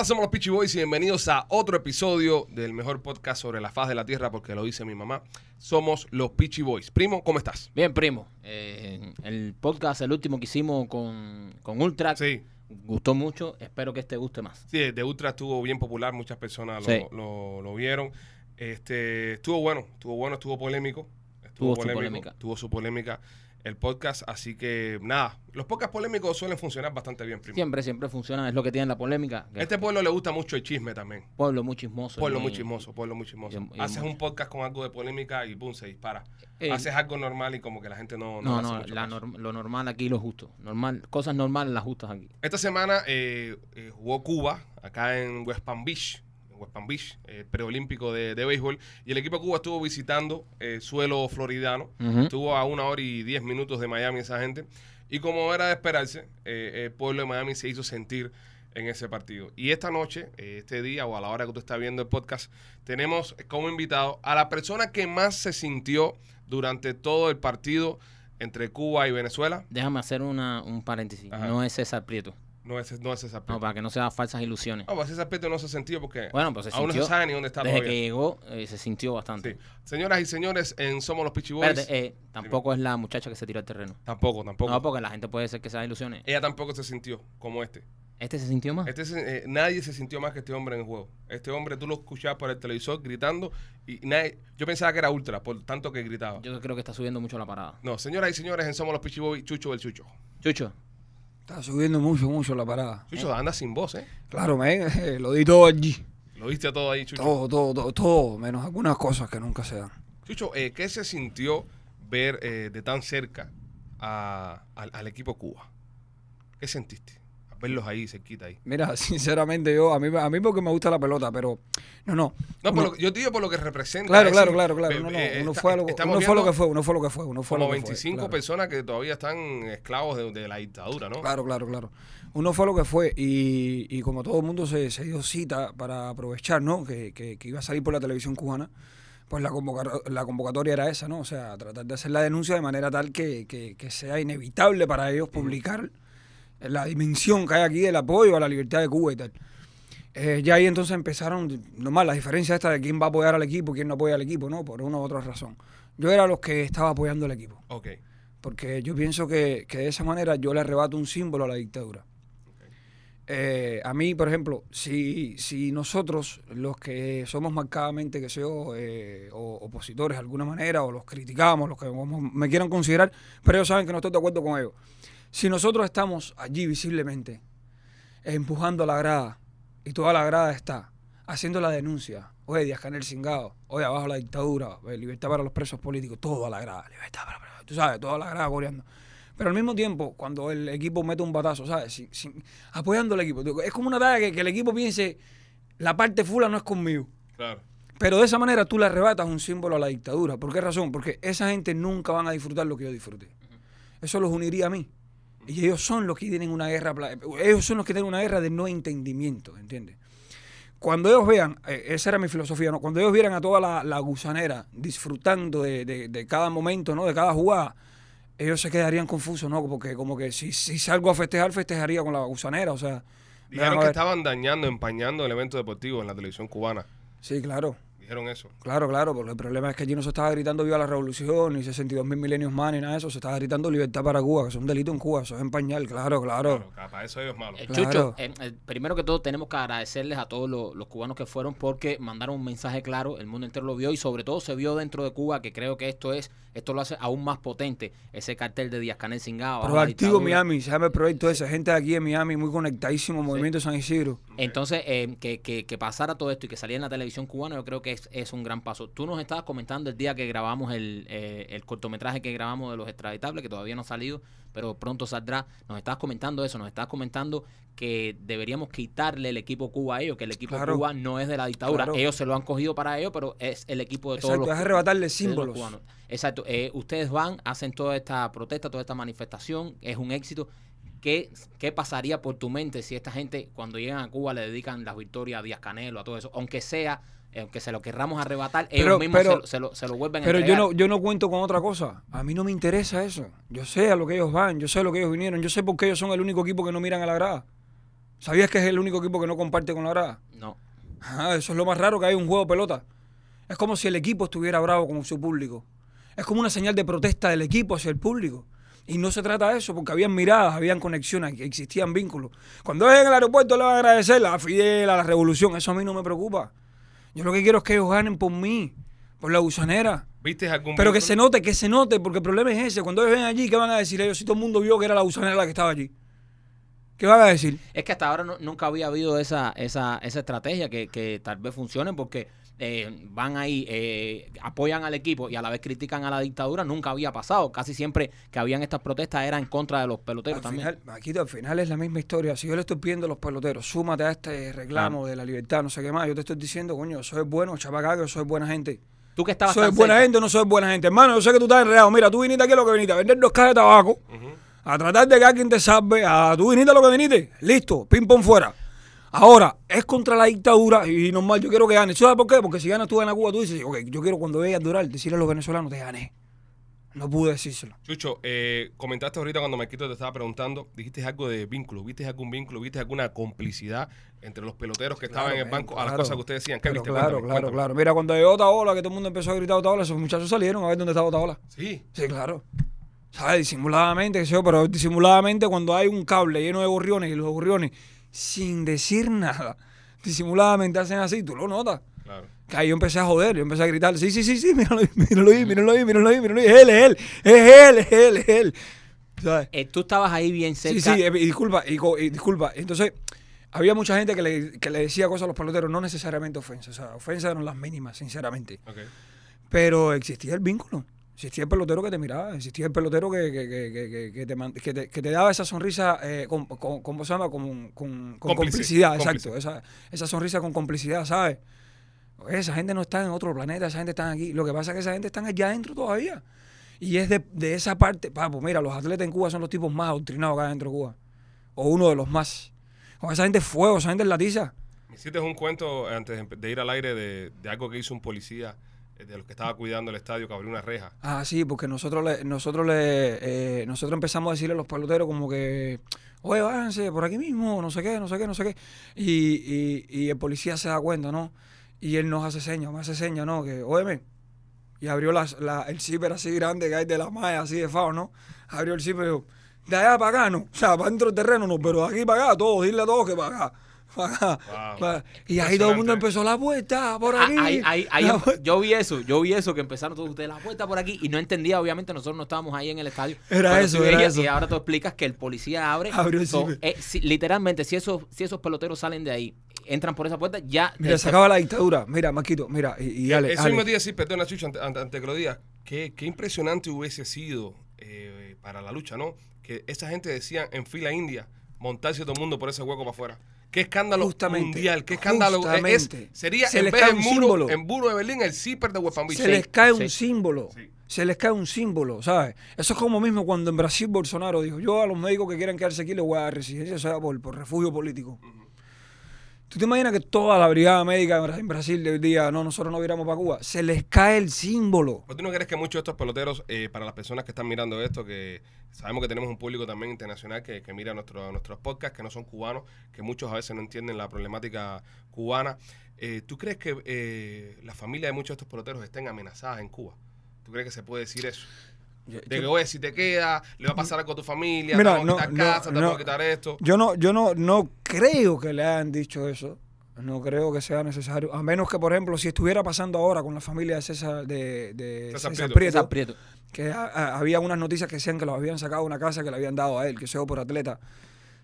Hola, somos los Peachy Boys y bienvenidos a otro episodio del mejor podcast sobre la faz de la tierra, porque lo dice mi mamá. Somos los Pitchy Boys. Primo, ¿cómo estás? Bien, primo. Eh, el podcast, el último que hicimos con, con Ultra, Sí. gustó mucho. Espero que este guste más. Sí, de Ultra estuvo bien popular, muchas personas lo, lo- vieron. Este, estuvo bueno, estuvo bueno, estuvo polémico. Estuvo su polémica. Tuvo su polémica el podcast. Así que nada, los podcasts polémicos suelen funcionar bastante bien. Siempre, siempre funcionan, es lo que tiene la polémica. este pueblo le gusta mucho el chisme también. Pueblo muy chismoso. Pueblo muy, chismoso, pueblo muy chismoso. Haces un podcast con algo de polémica y pum se dispara. Eh, Haces algo normal y como que la gente no... No, no, no lo normal aquí lo justo. normal Cosas normales las justas aquí. Esta semana eh, eh, jugó Cuba, acá en West Palm Beach. West Palm Beach, eh, preolímpico de, de, béisbol, y el equipo de Cuba estuvo visitando el eh, suelo floridano, estuvo a una hora y diez minutos de Miami esa gente, y como era de esperarse, eh, el pueblo de Miami se hizo sentir en ese partido. Y esta noche, este día o a la hora que tú estás viendo el podcast, tenemos como invitado a la persona que más se sintió durante todo el partido entre Cuba y Venezuela. Déjame hacer una, un paréntesis, no es César Prieto. No es, no es ese No, para que no se falsas ilusiones. No, ese pues aspecto no se sintió porque bueno, pues se aún sintió, no se sabe ni dónde está Desde que llegó eh, se sintió bastante. Señoras y señores, en Somos los Pichiboys. Eh, tampoco es la muchacha que se tiró al terreno. Tampoco, tampoco. No, porque la gente puede ser que se ilusiones. Ella tampoco se sintió como este. ¿Este se sintió más? Este eh, nadie se sintió más que este hombre en el juego. Este hombre tú lo escuchabas por el televisor gritando y nadie, yo pensaba que era ultra, por tanto que gritaba. Yo creo que está subiendo mucho la parada. No, señoras y señores, en Somos los Pichiboy, Chucho el Chucho. Chucho, Está subiendo mucho, mucho la parada. Chucho, anda sin voz, ¿eh? Claro, me eh, lo di todo allí. ¿Lo viste todo allí, Chucho? Todo, todo, todo, menos algunas cosas que nunca se dan. Chucho, eh, ¿qué se sintió ver eh, de tan cerca al, al equipo Cuba? ¿Qué sentiste? verlos ahí se quita ahí. Mira, sinceramente yo, a mí, a mí porque me gusta la pelota, pero no, no. yo te digo por lo que representa. Claro, claro, claro, claro. No, no, uno, fue, lo que fue, uno fue lo que fue, uno fue lo que 25 fue, personas que todavía están esclavos de, la dictadura, ¿no? Claro, claro, claro. Uno fue lo que fue y, y como todo el mundo se, dio cita para aprovechar, ¿no? Que, que, iba a salir por la televisión cubana pues la, la convocatoria era esa, ¿no? O sea, tratar de hacer la denuncia de manera tal que, que, que sea inevitable para ellos publicar la dimensión que hay aquí del apoyo a la libertad de Cuba y tal. Eh, ya ahí entonces empezaron, nomás la diferencia esta de quién va a apoyar al equipo, quién no apoya al equipo, ¿no? Por una u otra razón. Yo era los que estaba apoyando al equipo. Ok. Porque yo pienso que, de esa manera yo le arrebato un símbolo a la dictadura. Eh, a mí, por ejemplo, si, si nosotros, los que somos marcadamente, que sé eh, o, opositores de alguna manera, o los criticamos, los que me quieran considerar, pero ellos saben que no estoy de acuerdo con ellos si nosotros estamos allí visiblemente, empujando a la grada, y toda la grada está haciendo la denuncia, oye, Díaz Canel Cingado, oye, abajo la dictadura, libertad para los presos políticos, toda la grada, libertad para los presos, tú sabes, toda la grada coreando. Pero al mismo tiempo, cuando el equipo mete un batazo, ¿sabes? apoyando al equipo. Es como una tarea que, el equipo piense, la parte fula no es conmigo. Claro. Pero de esa manera tú le arrebatas un símbolo a la dictadura. ¿Por qué razón? Porque esa gente nunca van a disfrutar lo que yo disfruté. Eso los uniría a mí. Y ellos son los que tienen una guerra, ellos son los que tienen una guerra de no entendimiento, ¿entiendes? Cuando ellos vean, eh, esa era mi filosofía, ¿no? Cuando ellos vieran a toda la, gusanera disfrutando de, de, de, cada momento, ¿no? De cada jugada, ellos se quedarían confusos, ¿no? Porque como que si, si salgo a festejar, festejaría con la gusanera, o sea... Dijeron que estaban dañando, empañando el evento deportivo en la televisión cubana. Sí, claro eso. Claro, claro, porque el problema es que allí no se estaba gritando viva la revolución, ni 62 mil milenios más, ni nada de eso. Se estaba gritando libertad para Cuba, que es un delito en Cuba, eso es empañar, claro, claro. claro para eso ellos malos. Eh, Chucho, eh, eh, primero que todo tenemos que agradecerles a todos los, cubanos que fueron porque mandaron un mensaje claro, el mundo entero lo vio y sobre todo se vio dentro de Cuba, que creo que esto es esto lo hace aún más potente ese cartel de Díaz Canel Singaba. Proactivo Miami, se llama el proyecto esa gente de aquí en Miami, muy conectadísimo, Movimiento San Isidro. Entonces, eh, que, que, pasara todo esto y que saliera en la televisión cubana, yo creo que es, es un gran paso. Tú nos estabas comentando el día que grabamos el, eh, el cortometraje que grabamos de los extraditables, que todavía no ha salido, pero pronto saldrá. Nos estás comentando eso, nos estás comentando que deberíamos quitarle el equipo Cuba a ellos, que el equipo Cuba no es de la dictadura. Ellos se lo han cogido para ellos, pero es el equipo de todos los es arrebatarle símbolos. Exacto. Eh, ustedes van, hacen toda esta protesta, toda esta manifestación, es un éxito. ¿Qué, ¿Qué pasaría por tu mente si esta gente, cuando llegan a Cuba, le dedican las victorias a Díaz Canelo, a todo eso? Aunque sea aunque eh, se lo querramos arrebatar, ellos mismos se, lo, se, lo, vuelven a a Pero yo no, yo no cuento con otra cosa. A mí no me interesa eso. Yo sé a lo que ellos van, yo sé a lo que ellos vinieron, yo sé por qué ellos son el único equipo que no miran a la grada. ¿Sabías que es el único equipo que no comparte con la grada? No. Ah, eso es lo más raro que hay un juego de pelota. Es como si el equipo estuviera bravo con su público. Es como una señal de protesta del equipo hacia el público. Y no se trata de eso, porque habían miradas, habían conexiones, existían vínculos. Cuando es en el aeropuerto le van a agradecer la Fidel, a la revolución. Eso a mí no me preocupa. Yo lo que quiero es que ellos ganen por mí, por la gusanera. ¿Viste Pero que se note, que se note, porque el problema es ese. Cuando ellos ven allí, ¿qué van a decir ellos si todo el mundo vio que era la gusanera la que estaba allí? ¿Qué van a decir? Es que hasta ahora nunca había habido esa, esa, esa estrategia que, que tal vez funcione porque eh, van ahí, eh, apoyan al equipo y a la vez critican a la dictadura, nunca había pasado. Casi siempre que habían estas protestas era en contra de los peloteros también. aquí al final es la misma historia. Si yo le estoy pidiendo a los peloteros, súmate a este reclamo de la libertad, no sé qué más, yo te estoy diciendo, coño, soy bueno, eso soy buena gente. Tú que estabas. Soy buena gente o no soy buena gente. Hermano, yo sé que tú estás enredado. Mira, tú viniste aquí lo que viniste, a vender dos cajas de tabaco. a tratar de que alguien te salve, a tú viniste lo que viniste, listo, ping pong fuera. Ahora, es contra la dictadura y normal, yo quiero que gane. ¿Sabes por qué? Porque si ganas tú la Cuba, tú dices, ok, yo quiero cuando veas durar decirle a los venezolanos, te gané. No pude decírselo. Chucho, eh, comentaste ahorita cuando Marquito te estaba preguntando, dijiste algo de vínculo, viste algún vínculo, viste alguna complicidad entre los peloteros que estaban en el banco a las cosas que ustedes decían. ¿Qué viste? Claro, claro, claro. Mira, cuando llegó Otaola, que todo el mundo empezó a gritar Otaola, esos muchachos salieron a ver dónde estaba Otaola. Sí. Sí, claro. ¿Sabes? Disimuladamente, qué sé yo, pero disimuladamente cuando hay un cable lleno de gorriones y los gorriones sin decir nada, disimuladamente hacen así, tú lo notas. Claro. ahí yo empecé a joder, yo empecé a gritar, sí, sí, sí, sí, míralo ahí, míralo ahí, míralo ahí, míralo ahí, míralo ahí, es él, es él, es él, es él, es él. ¿Sabes? Eh, tú estabas ahí bien cerca. Sí, sí, eh, disculpa, disculpa. Entonces, había mucha gente que le, que le, decía cosas a los peloteros, no necesariamente ofensas, o sea, ofensas eran las mínimas, sinceramente. Okay. Pero existía el vínculo. Existía el pelotero que te miraba, existía el pelotero que, que, te, daba esa sonrisa, eh, con, con, ¿cómo se llama? Con, complicidad, exacto. Esa, sonrisa con complicidad, ¿sabes? Esa gente no está en otro planeta, esa gente está aquí. Lo que pasa es que esa gente está allá adentro todavía. Y es de, esa parte, pues mira, los atletas en Cuba son los tipos más adoctrinados acá dentro de Cuba. O uno de los más. Con esa gente es fuego, esa gente es latiza. Me hiciste un cuento antes de ir al aire de, de algo que hizo un policía eh, de los que estaba cuidando el estadio que abrió una reja. Ah, sí, porque nosotros nosotros le, eh, nosotros empezamos a decirle a los paluteros como que, oye, váyanse por aquí mismo, no sé qué, no sé qué, no sé qué. Y, el policía se da cuenta, ¿no? Y él nos hace señas, me hace señas, ¿no? Que, óyeme. Y abrió el zipper así grande que hay de la malla, así de fao, ¿no? Abrió el zipper y dijo, de allá para acá, ¿no? O sea, para dentro del terreno, no, pero de aquí para acá, todos, dile a todos que para acá y ahí todo el mundo empezó la vuelta por ah, aquí. yo vi eso, yo vi eso, que empezaron todos ustedes la vuelta por aquí y no entendía, obviamente nosotros no estábamos ahí en el estadio. Era eso, era eso. Y ahora tú explicas que el policía abre. Eh, literalmente, si esos, si esos peloteros salen de ahí, entran por esa puerta, ya... Mira, se acaba la dictadura. Mira, Maquito, mira, y, eh, Eso día, Chucho, ante, ante, que lo qué, impresionante hubiese sido eh, para la lucha, ¿no? Que esa gente decía en fila india montarse todo el mundo por ese hueco para afuera. Qué escándalo mundial, qué escándalo. Es, sería se en les símbolo. en muro de Berlín, el CIPER de West Se les cae un símbolo. Se les cae un símbolo, ¿sabes? Eso es como mismo cuando en Brasil Bolsonaro dijo, yo a los médicos que quieran quedarse aquí les voy a dar residencia, o sea, por, por refugio político. ¿Tú te imaginas que toda la brigada médica en Brasil de hoy día, no, nosotros no viramos para Cuba? Se les cae el símbolo. tú no crees que muchos de estos peloteros, eh, para las personas que están mirando esto, que sabemos que tenemos un público también internacional que, mira nuestro, nuestros podcasts, que no son cubanos, que muchos a veces no entienden la problemática cubana, eh, ¿tú crees que eh, la familia de muchos de estos peloteros estén amenazadas en Cuba? ¿Tú crees que se puede decir eso? de que, oye, si te queda, le va a pasar algo a tu familia, te a quitar no, casa, te a quitar esto. Yo no, yo no, no creo que le hayan dicho eso. No creo que sea necesario. A menos que, por ejemplo, si estuviera pasando ahora con la familia de César, de, de Prieto, que había unas noticias que decían que los habían sacado de una casa que le habían dado a él, que se por atleta.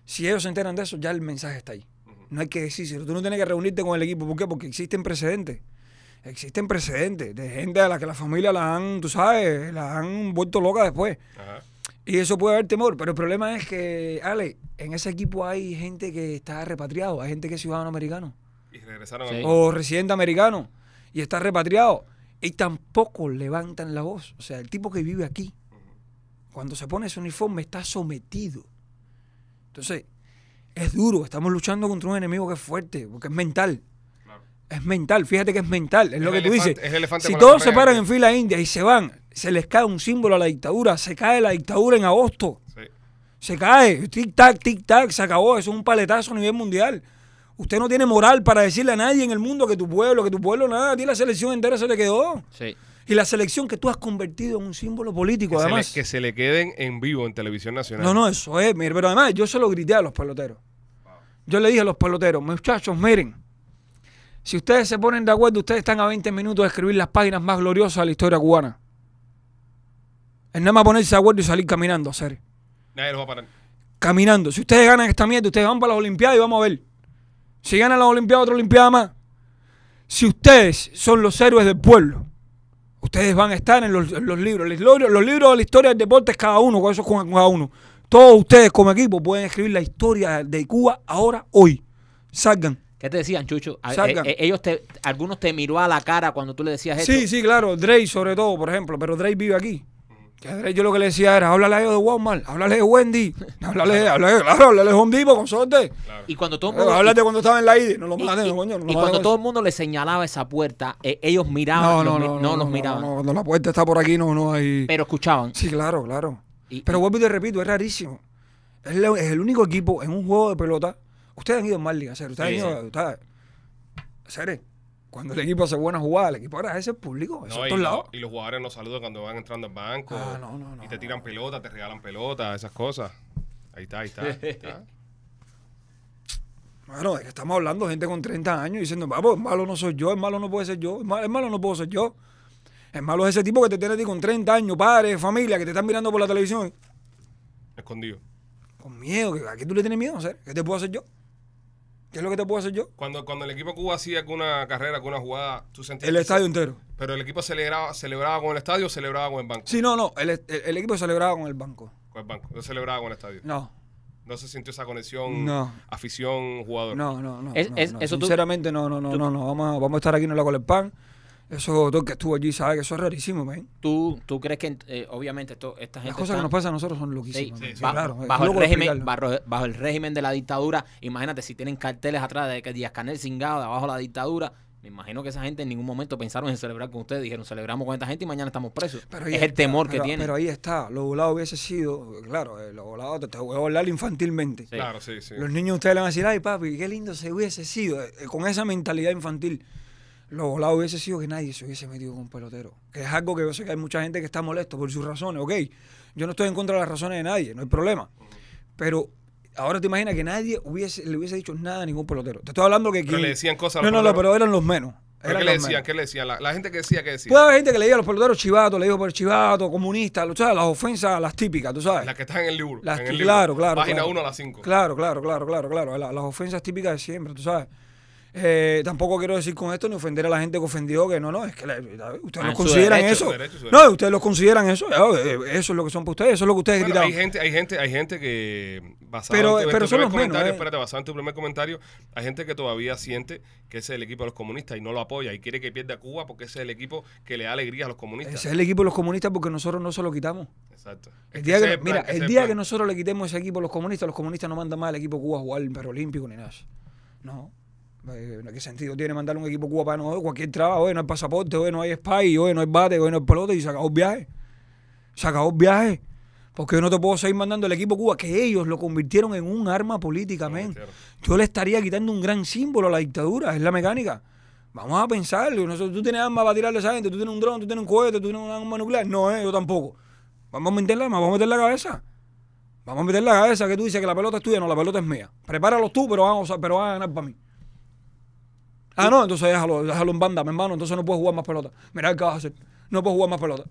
Si ellos se enteran de eso, ya el mensaje está ahí. No hay que decírselo. Tú no tienes que reunirte con el equipo. ¿Por qué? Porque existen precedentes existen precedentes de gente a la que la familia la han, tú sabes, la han vuelto loca después. Y eso puede haber temor, pero el problema es que, Ale, en ese equipo hay gente que está repatriado, hay gente que es ciudadano americano. Y regresaron O residente americano y está repatriado. Y tampoco levantan la voz. O sea, el tipo que vive aquí, cuando se pone ese uniforme, está sometido. Entonces, es duro, estamos luchando contra un enemigo que es fuerte, porque es mental. Es mental, fíjate que es mental, es, lo que tú dices. si todos se paran en fila india y se van, se les cae un símbolo a la dictadura, se cae la dictadura en agosto. Se cae, tic-tac, tic-tac, se acabó, eso es un paletazo a nivel mundial. Usted no tiene moral para decirle a nadie en el mundo que tu pueblo, que tu pueblo, nada, a ti la selección entera se le quedó. Y la selección que tú has convertido en un símbolo político, además. que se le queden en vivo en televisión nacional. No, no, eso es, pero además yo se lo grité a los peloteros. Yo le dije a los peloteros, muchachos, miren si ustedes se ponen de acuerdo, ustedes están a 20 minutos de escribir las páginas más gloriosas de la historia cubana. Es nada más ponerse de acuerdo y salir caminando a hacer. Nadie los va a parar. Caminando. Si ustedes ganan esta mierda, ustedes van para las Olimpiadas y vamos a ver. Si ganan las Olimpiadas, otra Olimpiada más. Si ustedes son los héroes del pueblo, ustedes van a estar en los, libros. Los, libros de la historia del deporte cada uno, con eso con cada uno. Todos ustedes como equipo pueden escribir la historia de Cuba ahora, hoy. Salgan. ¿Qué te decían, Chucho? Eh, eh, ellos te, algunos te miró a la cara cuando tú le decías eso. Sí, sí, claro. Drake sobre todo, por ejemplo. Pero Drake vive aquí. Que yo lo que le decía era, háblale a ellos de Walmart, háblale de Wendy, háblale, háblale, claro, háblale de Home ¿con suerte? Y cuando todo el mundo... Háblate cuando estaba en la ID, no lo coño. y, cuando todo el mundo le señalaba esa puerta, eh, ellos miraban, no, no, los, no, no, los miraban. No, cuando la puerta está por aquí no, no hay... Pero escuchaban. Sí, claro, claro. Pero vuelvo y te repito, es rarísimo. Es, el único equipo en un juego de pelota Ustedes han ido en más ligas, Ustedes han ido. cuando el equipo hace buenas jugadas, el equipo ahora es el público, es Y los jugadores nos saludan cuando van entrando al banco. Ah, no, no, y te tiran pelota, te regalan pelota, esas cosas. Ahí está, ahí está. bueno, estamos hablando de gente con 30 años diciendo, vamos, el malo no soy yo, el malo no puede ser yo, el malo, no puedo ser yo. El malo es ese tipo que te tiene a ti con 30 años, padres, familia, que te están mirando por la televisión. Escondido. Con miedo, ¿a qué tú le tienes miedo? ser? ¿Qué te puedo hacer yo? ¿Qué es lo que te puedo hacer yo? Cuando, cuando el equipo Cuba hacía alguna carrera, alguna jugada, tú sentías. El estadio entero. Pero el equipo celebraba, celebraba con el estadio o celebraba con el banco. Sí, no, no. El, el, equipo celebraba con el banco. Con el banco. No celebraba con el estadio. No. No se sintió esa conexión afición jugador. No, no, no. Eso Sinceramente, no, no, no, no, no. Vamos, a estar aquí en la Lago del pan. Eso, que estuvo allí, sabe que eso es rarísimo, ¿me ¿Tú, tú crees que, eh, obviamente, esto, esta gente. Las cosas que nos pasan a nosotros son loquísimas. bajo, el régimen, de la dictadura, imagínate si tienen carteles atrás de que Díaz Canel cingado, de la dictadura. Me imagino que esa gente en ningún momento pensaron en celebrar con ustedes. Dijeron, celebramos con esta gente y mañana estamos presos. Pero es el temor que tiene. Pero ahí está. Lo volado hubiese sido, claro, eh, lo volado te, voy a hablar infantilmente. Claro, sí, sí. Los niños ustedes le van a decir, ay, papi, qué lindo se hubiese sido. Eh, con esa mentalidad infantil lo volado hubiese sido que nadie se hubiese metido con un pelotero. Que es algo que yo sé que hay mucha gente que está molesto por sus razones. Ok, yo no estoy en contra de las razones de nadie, no hay problema. Pero ahora te imaginas que nadie hubiese, le hubiese dicho nada a ningún pelotero. Te estoy hablando que. Pero le decían cosas no, No, no, pero eran los menos. qué le decían? ¿Qué le decían? La, gente que decía que decía. Puede haber gente que le a los peloteros chivato, le dijo por chivato, comunista, sabes? las ofensas, las típicas, tú sabes. Las que están en el libro. Las, en el libro. Claro, claro. Página 1 a las 5. Claro, claro, claro, claro, claro. las, las ofensas típicas de siempre, tú sabes. Eh, tampoco quiero decir con esto ni ofender a la gente que ofendió, que no, no, es que ustedes lo consideran eso. no, ustedes lo consideran eso. Eh, eso es lo que son para ustedes, eso es lo que ustedes Hay gente, hay gente, hay gente que basado pero, en tu, pero eh. espérate, basado en tu primer comentario, hay gente que todavía siente que ese es el equipo de los comunistas y no lo apoya y quiere que pierda Cuba porque ese es el equipo que le da alegría a los comunistas. Ese es el equipo de los comunistas porque nosotros no se lo quitamos. Exacto. El día que, mira, el día que nosotros le quitemos ese equipo a los comunistas, los comunistas no mandan más al equipo Cuba a jugar el olímpico ni nada. No. Eh, ¿En qué sentido tiene mandar un equipo cubano? No, cualquier trabajo, hoy no hay pasaporte, hoy no hay spy, hoy no hay bate, hoy no hay pelota y se acabó el viaje. Se viaje. Porque yo no te puedo seguir mandando el equipo Cuba, que ellos lo convirtieron en un arma políticamente Yo le estaría quitando un gran símbolo a la dictadura, es la mecánica. Vamos a pensarlo. tú tienes armas para tirarle a esa gente, tú tienes un dron, tú tienes un cohete, tú tienes un arma nuclear. No, eh, yo tampoco. Vamos a arma, vamos a meter la cabeza. Vamos a meter la cabeza que tú dices que la pelota es tuya, no, la pelota es mía. Prepáralos tú, pero, vamos pero van a ganar para mí. Ah, no, entonces déjalo, déjalo en banda, mi hermano. Entonces no puedo jugar más pelota. Mira qué vas a hacer. No puedo jugar más pelota.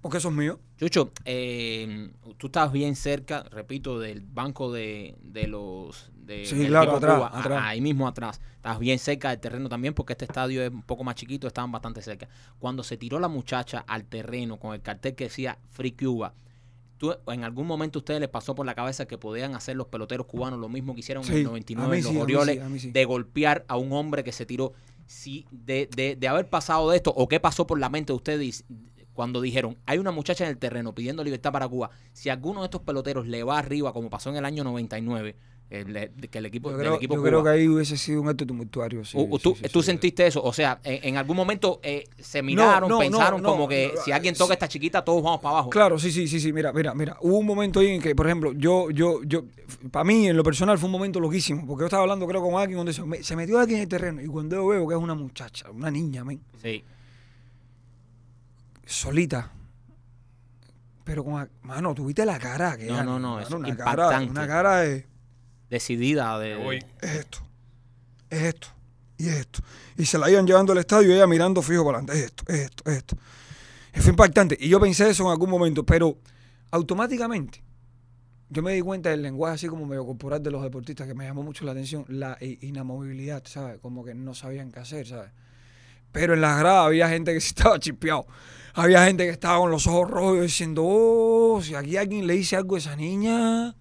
Porque eso es mío. Chucho, em, tú estabas bien cerca, repito, del banco de, los. De, sí, claro, atrás, Ahí mismo atrás. Estabas bien cerca del terreno también, porque este estadio es un poco más chiquito, estaban bastante cerca. Cuando se tiró la muchacha al terreno con el cartel que decía Free Cuba, ¿En algún momento a ustedes les pasó por la cabeza que podían hacer los peloteros cubanos lo mismo que hicieron en el 99 los Orioles, de golpear a un hombre que se tiró? sí de, de, de, haber pasado de esto, o qué pasó por la mente de ustedes cuando dijeron, hay una muchacha en el terreno pidiendo libertad para Cuba, si alguno de estos peloteros le va arriba, como pasó en el año 99, que el equipo. Yo creo, que ahí hubiese sido un acto tumultuario. ¿Tú, sentiste eso? O sea, en, algún momento eh, se miraron, pensaron como que si alguien toca esta chiquita, todos vamos para abajo. Claro, sí, sí, sí, sí. Mira, mira, mira. Hubo un momento ahí en que, por ejemplo, yo, yo, yo, para mí en lo personal fue un momento loquísimo, porque yo estaba hablando, creo, con alguien donde se, metió alguien en el terreno y cuando yo veo que es una muchacha, una niña, men. Sí. Solita, pero con mano, tuviste la cara que no, no, no, impactante. cara, una cara de decidida de... hoy. Es esto, es esto, y esto. Y se la iban llevando al estadio y ella mirando fijo para adelante. Es esto, es esto, es esto. Fue impactante. Y yo pensé eso en algún momento, pero automáticamente yo me di cuenta del lenguaje así como medio corporal de los deportistas que me llamó mucho la atención, la inamovilidad, ¿sabes? Como que no sabían qué hacer, ¿sabes? Pero en las gradas había gente que se estaba chispeado. Había gente que estaba con los ojos rojos diciendo, oh, si aquí alguien le dice algo a esa niña,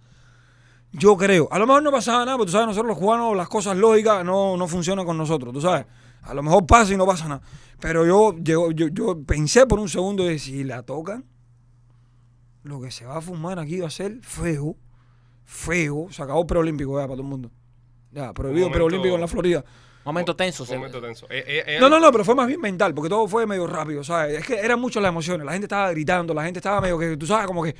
yo creo. A lo mejor no pasaba nada, pero tú sabes, nosotros los cubanos, las cosas lógicas no, no funcionan con nosotros, tú sabes. A lo mejor pasa y no pasa nada. Pero yo, yo, pensé por un segundo de si la tocan, lo que se va a fumar aquí va a ser feo, feo. Se acabó preolímpico ya para todo el mundo. Ya, prohibido preolímpico en la Florida. Momento tenso, sí. Momento tenso. Eh, eh, eh, no, no, no, pero fue más bien mental, porque todo fue medio rápido, ¿sabes? Es que eran muchas las emociones, la gente estaba gritando, la gente estaba medio que, tú sabes, como que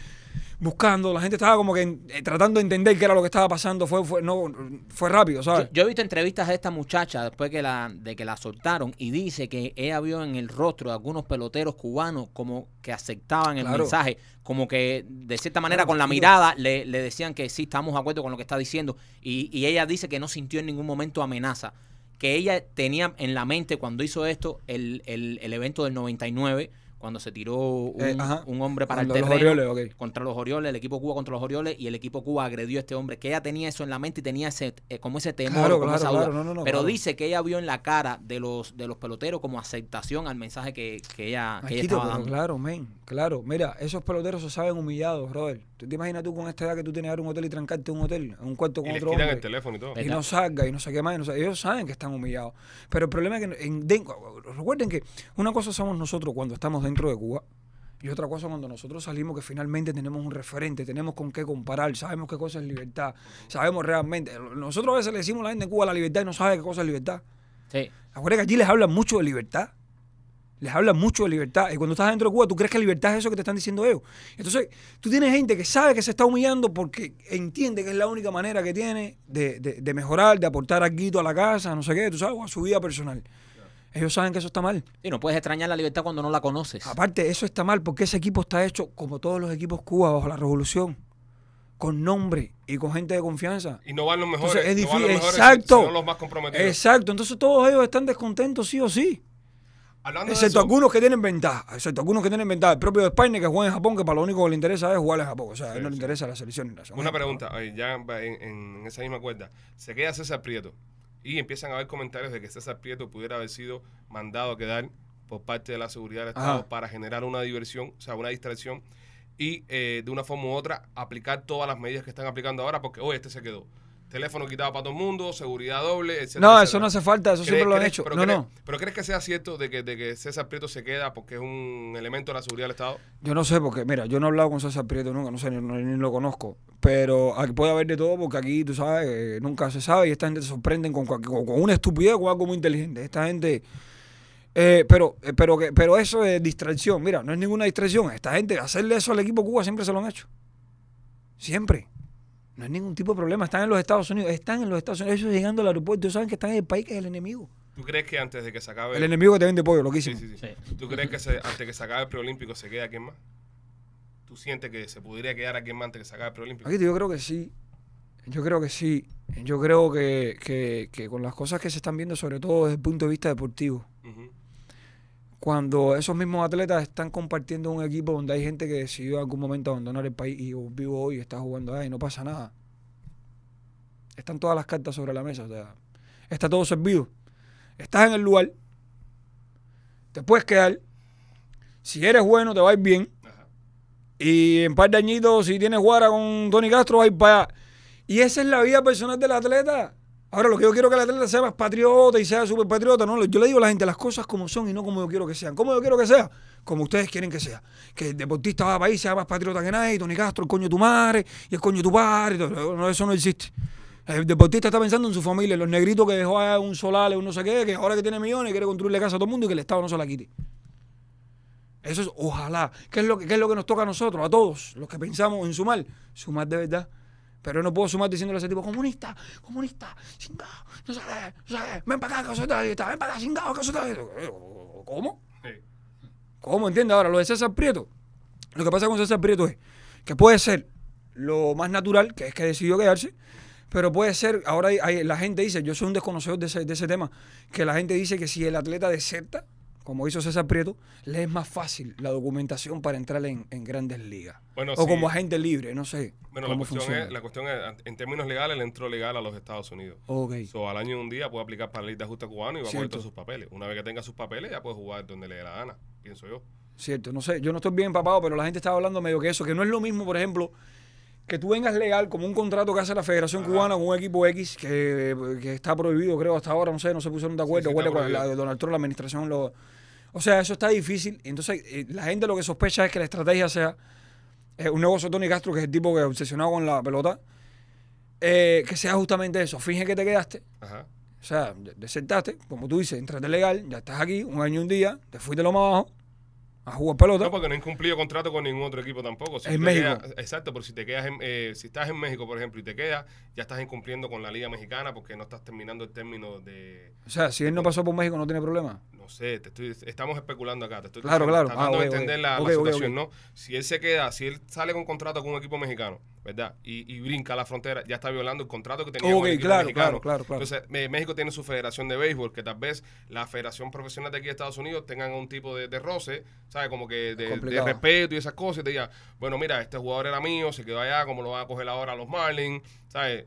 buscando, la gente estaba como que eh, tratando de entender qué era lo que estaba pasando, fue, fue, no, fue rápido, ¿sabes? Yo, he visto entrevistas de esta muchacha después que la, de que la soltaron y dice que ella vio en el rostro de algunos peloteros cubanos como que aceptaban el mensaje, como que de cierta manera con la mirada le, decían que sí, estamos de acuerdo con lo que está diciendo y, ella dice que no sintió en ningún momento amenaza, que ella tenía en la mente cuando hizo esto el, el, el evento del 99 cuando se tiró eh, un, hombre para el Los Contra los Orioles, el equipo Cuba contra los Orioles y el equipo Cuba agredió a este hombre. Que ella tenía eso en la mente y tenía ese, eh, como ese temor, como esa Pero dice que ella vio en la cara de los, de los peloteros como aceptación al mensaje que, ella, que estaba dando. Claro, men, claro. Mira, esos peloteros se saben humillados, Robert te imaginas tú con esta edad que tú tienes ahora un hotel y trancarte un hotel, en un cuarto con y otro teléfono y todo. Y no salga, y no qué más. Ellos saben que están humillados. Pero el problema es que recuerden que una cosa somos nosotros cuando estamos dentro de Cuba y otra cosa cuando nosotros salimos que finalmente tenemos un referente, tenemos con qué comparar, sabemos qué cosa es libertad, sabemos realmente. Nosotros a veces le decimos a la gente en Cuba la libertad y no sabe qué cosa es libertad. Sí. Acuérdense que allí les hablan mucho de libertad les hablan mucho de libertad. Y cuando estás dentro de Cuba, tú crees que libertad es eso que te están diciendo ellos. Entonces, tú tienes gente que sabe que se está humillando porque entiende que es la única manera que tiene de, de, de mejorar, de aportar algo a la casa, no sé qué, tú sabes, a su vida personal. Ellos saben que eso está mal. Y no puedes extrañar la libertad cuando no la conoces. Aparte, eso está mal porque ese equipo está hecho como todos los equipos Cuba bajo la revolución con nombre y con gente de confianza. Y no van los mejores. es difícil. No van Exacto. los más comprometidos. Exacto. Entonces todos ellos están descontentos sí o sí excepto algunos que tienen ventaja, excepto algunos que tienen ventaja. El propio España que juega en Japón, que para lo único que le interesa es jugar en Japón. O sea, a él no le interesa la selección en la zona. Una pregunta, ya en, esa misma cuerda. Se queda César Prieto y empiezan a haber comentarios de que César Prieto pudiera haber sido mandado a quedar por parte de la seguridad del Estado para generar una diversión, o sea, una distracción y eh, de una forma u otra aplicar todas las medidas que están aplicando ahora porque, hoy este se quedó. Teléfono quitado para todo el mundo, seguridad doble, etc. No, eso no hace falta, eso siempre lo han hecho. Pero, no, crees, pero crees que sea cierto de que, de que César Prieto se queda porque es un elemento de la seguridad del Estado? Yo no sé, porque mira, yo no he hablado con César Prieto nunca, no sé, ni, lo conozco. Pero aquí puede haber de todo porque aquí, tú sabes, eh, nunca se sabe y esta gente se sorprende con, con, una estupidez o algo muy inteligente. Esta gente... Eh, pero, eh, pero, pero eso es distracción. Mira, no es ninguna distracción. Esta gente, hacerle eso al equipo Cuba siempre se lo han hecho. Siempre. No hay ningún tipo de problema. Están en los Estados Unidos. Están en los Estados Unidos. Ellos llegando al aeropuerto, ellos saben que están en el país que es el enemigo. ¿Tú crees que antes de que se acabe... El enemigo que te vende pollo, loquísimo. Sí, sí, ¿Tú crees que antes antes que se acabe el preolímpico se queda quien más? ¿Tú sientes que se podría quedar aquí más antes de que se acabe el preolímpico? Aquí yo creo que sí. Yo creo que sí. Yo creo que, con las cosas que se están viendo, sobre todo desde el punto de vista deportivo, cuando esos mismos atletas están compartiendo un equipo donde hay gente que decidió en algún momento abandonar el país y vivo hoy, y está jugando ahí, no pasa nada. Están todas las cartas sobre la mesa, o sea, está todo servido. Estás en el lugar, te puedes quedar. Si eres bueno, te va a ir bien. Y en par de añitos, si tienes jugar con Tony Castro, va a ir para allá. Y esa es la vida personal del atleta. Ahora, lo que yo quiero que la atleta sea más patriota y sea súper patriota, no, yo le digo a la gente las cosas como son y no como yo quiero que sean. ¿Cómo yo quiero que sea? Como ustedes quieren que sea. Que el deportista va a país sea más patriota que nadie, Tony Castro, el coño de tu madre, y el coño de tu padre, eso no existe. El deportista está pensando en su familia, los negritos que dejó a un solale, un no sé qué, que ahora que tiene millones quiere construirle casa a todo mundo y que el Estado no se la quite. Eso es ojalá. ¿Qué es lo que, qué es lo que nos toca a nosotros, a todos, los que pensamos en sumar? Sumar de verdad pero no puedo sumar diciéndole a ese tipo, comunista, comunista, chingado, no sabes, no sabes, ven para acá, que soy ven para acá, chingado, que soy ¿Cómo? ¿Cómo entiende ahora? Lo de César Prieto. Lo que pasa con César Prieto es que puede ser lo más natural, que es que decidió quedarse, pero puede ser, ahora la gente dice, yo soy un desconocedor de ese, de ese tema, que la gente dice que si el atleta deserta, como hizo César Prieto, le es más fácil la documentación para entrar en, grandes ligas. o como agente libre, no sé. Bueno, la cuestión, es, la cuestión, en términos legales, le entró legal a los Estados Unidos. Ok. al año de un día puede aplicar para la lista de ajuste cubano y va a poner todos sus papeles. Una vez que tenga sus papeles, ya puede jugar donde le dé la gana, pienso yo. Cierto, no sé, yo no estoy bien empapado, pero la gente estaba hablando medio que eso, que no es lo mismo, por ejemplo, que tú vengas legal como un contrato que hace la Federación Cubana con un equipo X que, está prohibido, creo, hasta ahora, no sé, no se pusieron de acuerdo. con Donald Trump, la administración lo o sea, eso está difícil. Entonces, eh, la gente lo que sospecha es que la estrategia sea eh, un negocio Tony Castro, que es el tipo que es obsesionado con la pelota, eh, que sea justamente eso. Finge que te quedaste. Ajá. O sea, desertaste, como tú dices, entraste legal, ya estás aquí un año y un día, te fuiste lo más abajo jugar pelota. No, porque no he cumplido contrato con ningún otro equipo tampoco. en México. exacto, pero si te quedas eh, si estás en México, por ejemplo, y te quedas, ya estás incumpliendo con la Liga Mexicana porque no estás terminando el término de. O sea, si él no pasó por México, no tiene problema. No sé, te estoy, estamos especulando acá. Te estoy claro, claro. Ah, entender La, situación, ¿no? Si él se queda, si él sale con contrato con un equipo mexicano, ¿verdad? Y, y brinca la frontera, ya está violando el contrato que tenía con equipo claro, mexicano. Claro, claro, Entonces, eh, México tiene su federación de béisbol, que tal vez la federación profesional de aquí de Estados Unidos tengan un tipo de, de roce, ¿sabes? Como que de, respeto y esas cosas. Y te diga, bueno, mira, este jugador era mío, se quedó allá, como lo va a coger ahora los Marlins, ¿sabes?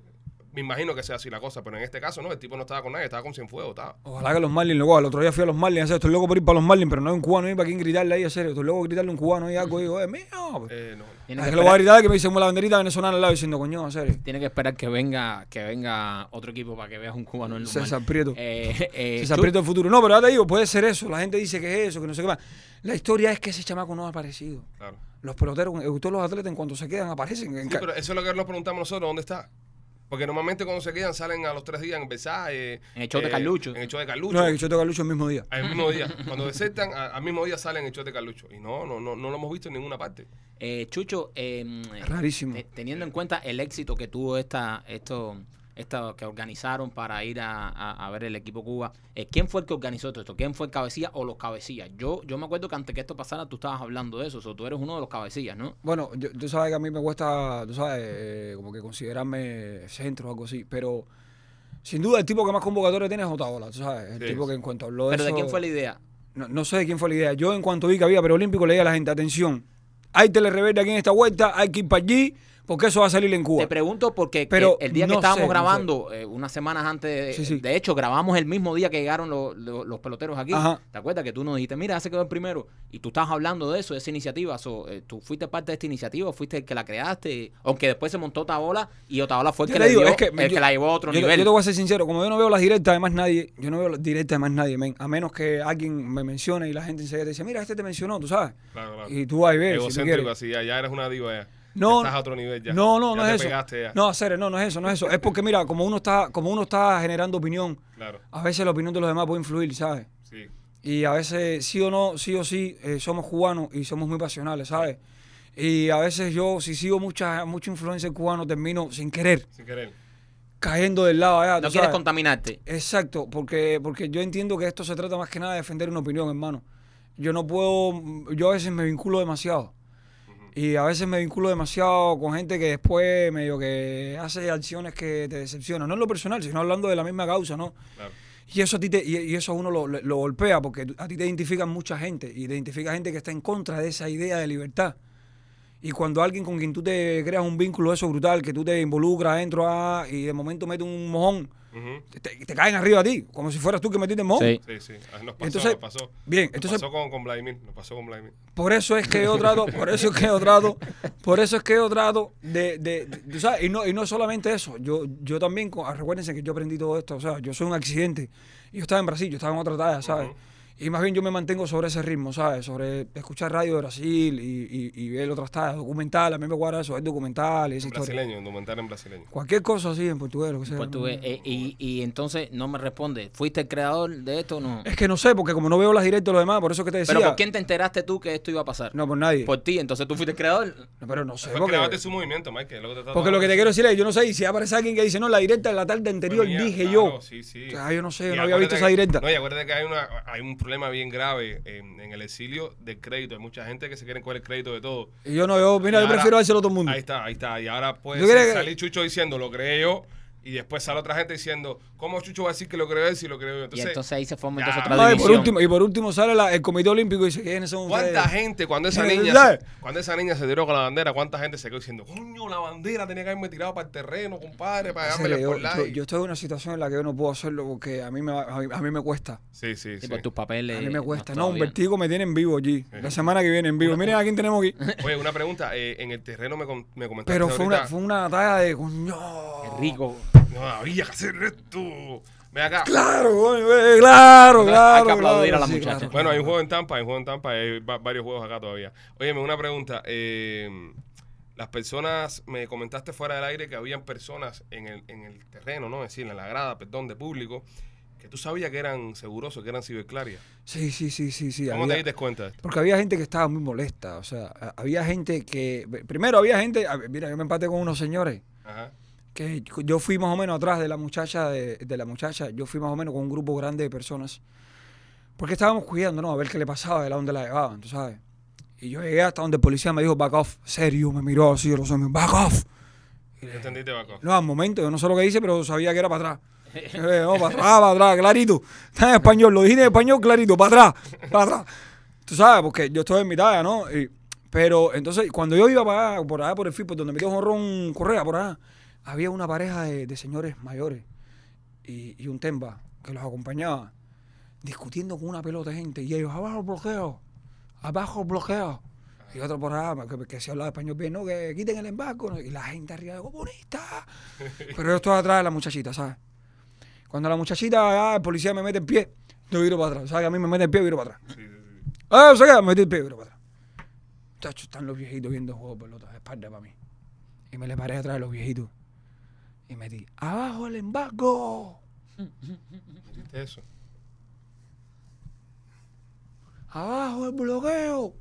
Me imagino que sea así la cosa, pero en este caso no, el tipo no estaba con nadie, estaba con Cienfuegos, estaba. Ojalá que los Marlins, luego, al otro día fui a los Marlins, estoy loco por ir para los Marlins, pero no hay un cubano ahí para quien gritarle ahí, hacer, estoy luego gritarle un cubano y algo y digo, es eh, mío. Eh, no. Tiene que que me dicen la banderita venezolana al lado diciendo, coño, a serio. Tiene que esperar que venga, que venga otro equipo para que veas un cubano en el Se se Eh, eh, futuro. No, pero ya te digo, puede ser eso. La gente dice que es eso, que no sé qué más. La historia es que ese chamaco no ha aparecido. Los peloteros, eh, todos los atletas en cuanto se quedan aparecen. pero eso es lo que nos preguntamos nosotros, ¿dónde está? Porque normalmente cuando se quedan salen a los tres días en besaje En el show de eh, Carlucho. En el show de Carlucho. No, en el de Carlucho el mismo día. El mismo día. Cuando desertan, al mismo día salen en el Chote de Carlucho. Y no, no, no, no lo hemos visto en ninguna parte. Eh, Chucho, eh, rarísimo. Teniendo en cuenta el éxito que tuvo esta, esto, esta que organizaron para ir a, ver el equipo Cuba. Eh, ¿Quién fue el que organizó todo esto? ¿Quién fue el cabecilla o los cabecillas? Yo, yo me acuerdo que antes que esto pasara tú estabas hablando de eso, o tú eres uno de los cabecillas, ¿no? Bueno, tú sabes que a mí me cuesta, tú sabes, eh, como que considerarme centro o algo así, pero sin duda el tipo que más convocadores tiene es Otaola, tú sabes, el tipo que en cuanto habló de ¿Pero de quién fue la idea? No, sé de quién fue la idea. Yo en cuanto vi que había pero olímpico le a la gente, atención, hay rebelde aquí en esta vuelta, hay que ir para allí porque eso va a salir en Cuba. Te pregunto porque el, día que estábamos grabando, eh, unas semanas antes, de, hecho, grabamos el mismo día que llegaron los, peloteros aquí. ¿Te acuerdas que tú nos dijiste, mira, ese quedó el primero? Y tú estabas hablando de eso, de esa iniciativa. So, eh, tú fuiste parte de esta iniciativa, fuiste el que la creaste, aunque después se montó ola y Tabola fue el que, la llevó a otro nivel. Yo te voy a ser sincero, como yo no veo las directas de más nadie, yo no veo las directas de más nadie, a menos que alguien me mencione y la gente enseguida te dice, mira, este te mencionó, tú sabes. Claro, claro. Y tú ahí ves ves. yo si tú así, allá eres una diva Ya. No, estás a otro nivel ya. No, no, no es eso. No, hacer, no, no es eso, no es eso. Es porque mira, como uno está, como uno está generando opinión, a veces la opinión de los demás puede influir, ¿sabes? Sí. Y a veces sí o no, sí o sí, eh, somos cubanos y somos muy pasionales, ¿sabes? Y a veces yo, si sigo mucha, mucha influencia cubana, termino sin querer. Sin querer. Cayendo del lado allá. No quieres contaminarte. Exacto, porque, porque yo entiendo que esto se trata más que nada de defender una opinión, hermano. Yo no puedo, yo a veces me vinculo demasiado. Y a veces me vinculo demasiado con gente que después medio que hace acciones que te decepcionan. No en lo personal, sino hablando de la misma causa, ¿no? Y eso a ti te, y, eso uno lo, golpea porque a ti te identifican mucha gente y te identifica gente que está en contra de esa idea de libertad. Y cuando alguien con quien tú te creas un vínculo eso brutal, que tú te involucras dentro a, ah, y de momento mete un mojón, te, caen arriba a ti, como si fueras tú que metiste moho. Sí, sí, sí. Nos pasó, entonces, nos pasó. Bien, entonces. Pasó con, con Vladimir, nos pasó con Vladimir. Por eso es que he otrado por eso es que he otrado por eso es que he otrado de, de, ¿sabes? Y no, y no solamente eso, yo, yo también, recuérdense que yo aprendí todo esto, o sea, yo soy un accidente. Yo estaba en Brasil, yo estaba en otra talla, ¿sabes? Y más bien yo me mantengo sobre ese ritmo, ¿sabes? Sobre escuchar radio de Brasil y, y, y ver otras tallas, documental, a mí me guarda eso, es documental, es Brasileño, documental en brasileño. Cualquier cosa así, en portugués, lo que sea. Portugués. Eh, y, entonces no me responde, ¿fuiste el creador de esto o no? Es que no sé, porque como no veo las directas de los demás, por eso que te decía. ¿Pero por quién te enteraste tú que esto iba a pasar? No, por nadie. Por ti, entonces tú fuiste el creador. No, pero no sé. Porque, creaste su movimiento, Mike. que porque lo que te quiero decir es, yo no sé, y si aparece alguien que dice, no, la directa de la tarde anterior pues dije yo. Sí, sí. yo no sé, no había visto esa directa. No, y acuérdate que hay, una, hay un problema bien grave en, el exilio del crédito. Hay mucha gente que se quiere coger el crédito de todo. Y yo no, yo, mira, yo prefiero Hacerlo a todo el mundo. Ahí está, ahí está. Y ahora puede salir Chucho diciendo, lo creé yo, y después sale otra gente diciendo, ¿Cómo Chucho va a decir que lo creó él si lo creó yo? Entonces, y entonces ahí se forma entonces otra división y, por último, sale el Comité Olímpico y dice, en son ustedes? ¿Cuánta gente cuando esa niña se, cuando esa niña se tiró con la bandera, cuánta gente se quedó diciendo, coño, la bandera tenía que haberme tirado para el terreno, compadre, para darme la yo, yo, yo estoy en una situación en la que yo no puedo hacerlo porque a mí me, a mí, me cuesta. Sí, sí, sí. Y Por pues tus papeles. A mí me cuesta. No, un vertigo me tiene en vivo allí. La semana que viene en vivo. Miren a quién tenemos aquí. Oye, una pregunta. Eh, en el terreno me, me comentaste Pero fue una, fue una talla de, coño. Qué rico no había que hacer esto. acá. Claro, claro, Hay que aplaudir a la Bueno, hay un juego en Tampa, hay juego en Tampa, hay varios juegos acá todavía. Óyeme, una pregunta. Em, las personas, me comentaste fuera del aire que habían personas en el, en el terreno, ¿no? Es decir, en la grada, perdón, de público, que tú sabías que eran segurosos, que eran ciberclarias. Sí, sí, sí, sí, sí. ¿Cómo te diste cuenta Porque había gente que estaba muy molesta, o sea, había gente que... Primero había gente... Mira, yo me empaté con unos señores Ajá que yo fui más o menos atrás de la muchacha, de, de, la muchacha, yo fui más o menos con un grupo grande de personas, porque estábamos cuidando, ¿no? A ver qué le pasaba, de la donde la llevaban, tú sabes. Y yo llegué hasta donde el policía me dijo, back off, serio, me miró así, yo lo sé, back off. Y entendiste back off? No, al momento, yo no sé lo que dice, pero sabía que era para atrás. no, para atrás, para atrás, clarito. Está en español, lo dije en español, clarito, para atrás, para atrás. Tú sabes, porque yo estoy en mitad ¿no? Y, pero entonces, cuando yo iba para allá, por allá, por el FIP, donde metió un Correa, por allá, había una pareja de, de señores mayores y, y, un temba que los acompañaba discutiendo con una pelota de gente y ellos abajo el bloqueo, abajo el bloqueo. Y otro programa que, que se hablaba español bien, no, que quiten el embarco. Y la gente arriba comunista. Pero yo estoy atrás de la muchachita, ¿sabes? Cuando la muchachita, ah, el policía me mete el pie, yo viro para atrás. ¿Sabes? A mí me mete el pie, viro para atrás. Ah, ¿Sabes sea, me mete el pie, viro para atrás. están los viejitos viendo juego de pelota, espalda para mí. Y me le paré atrás de los viejitos. Y di, ¡abajo el embargo! Eso. ¡Abajo el bloqueo!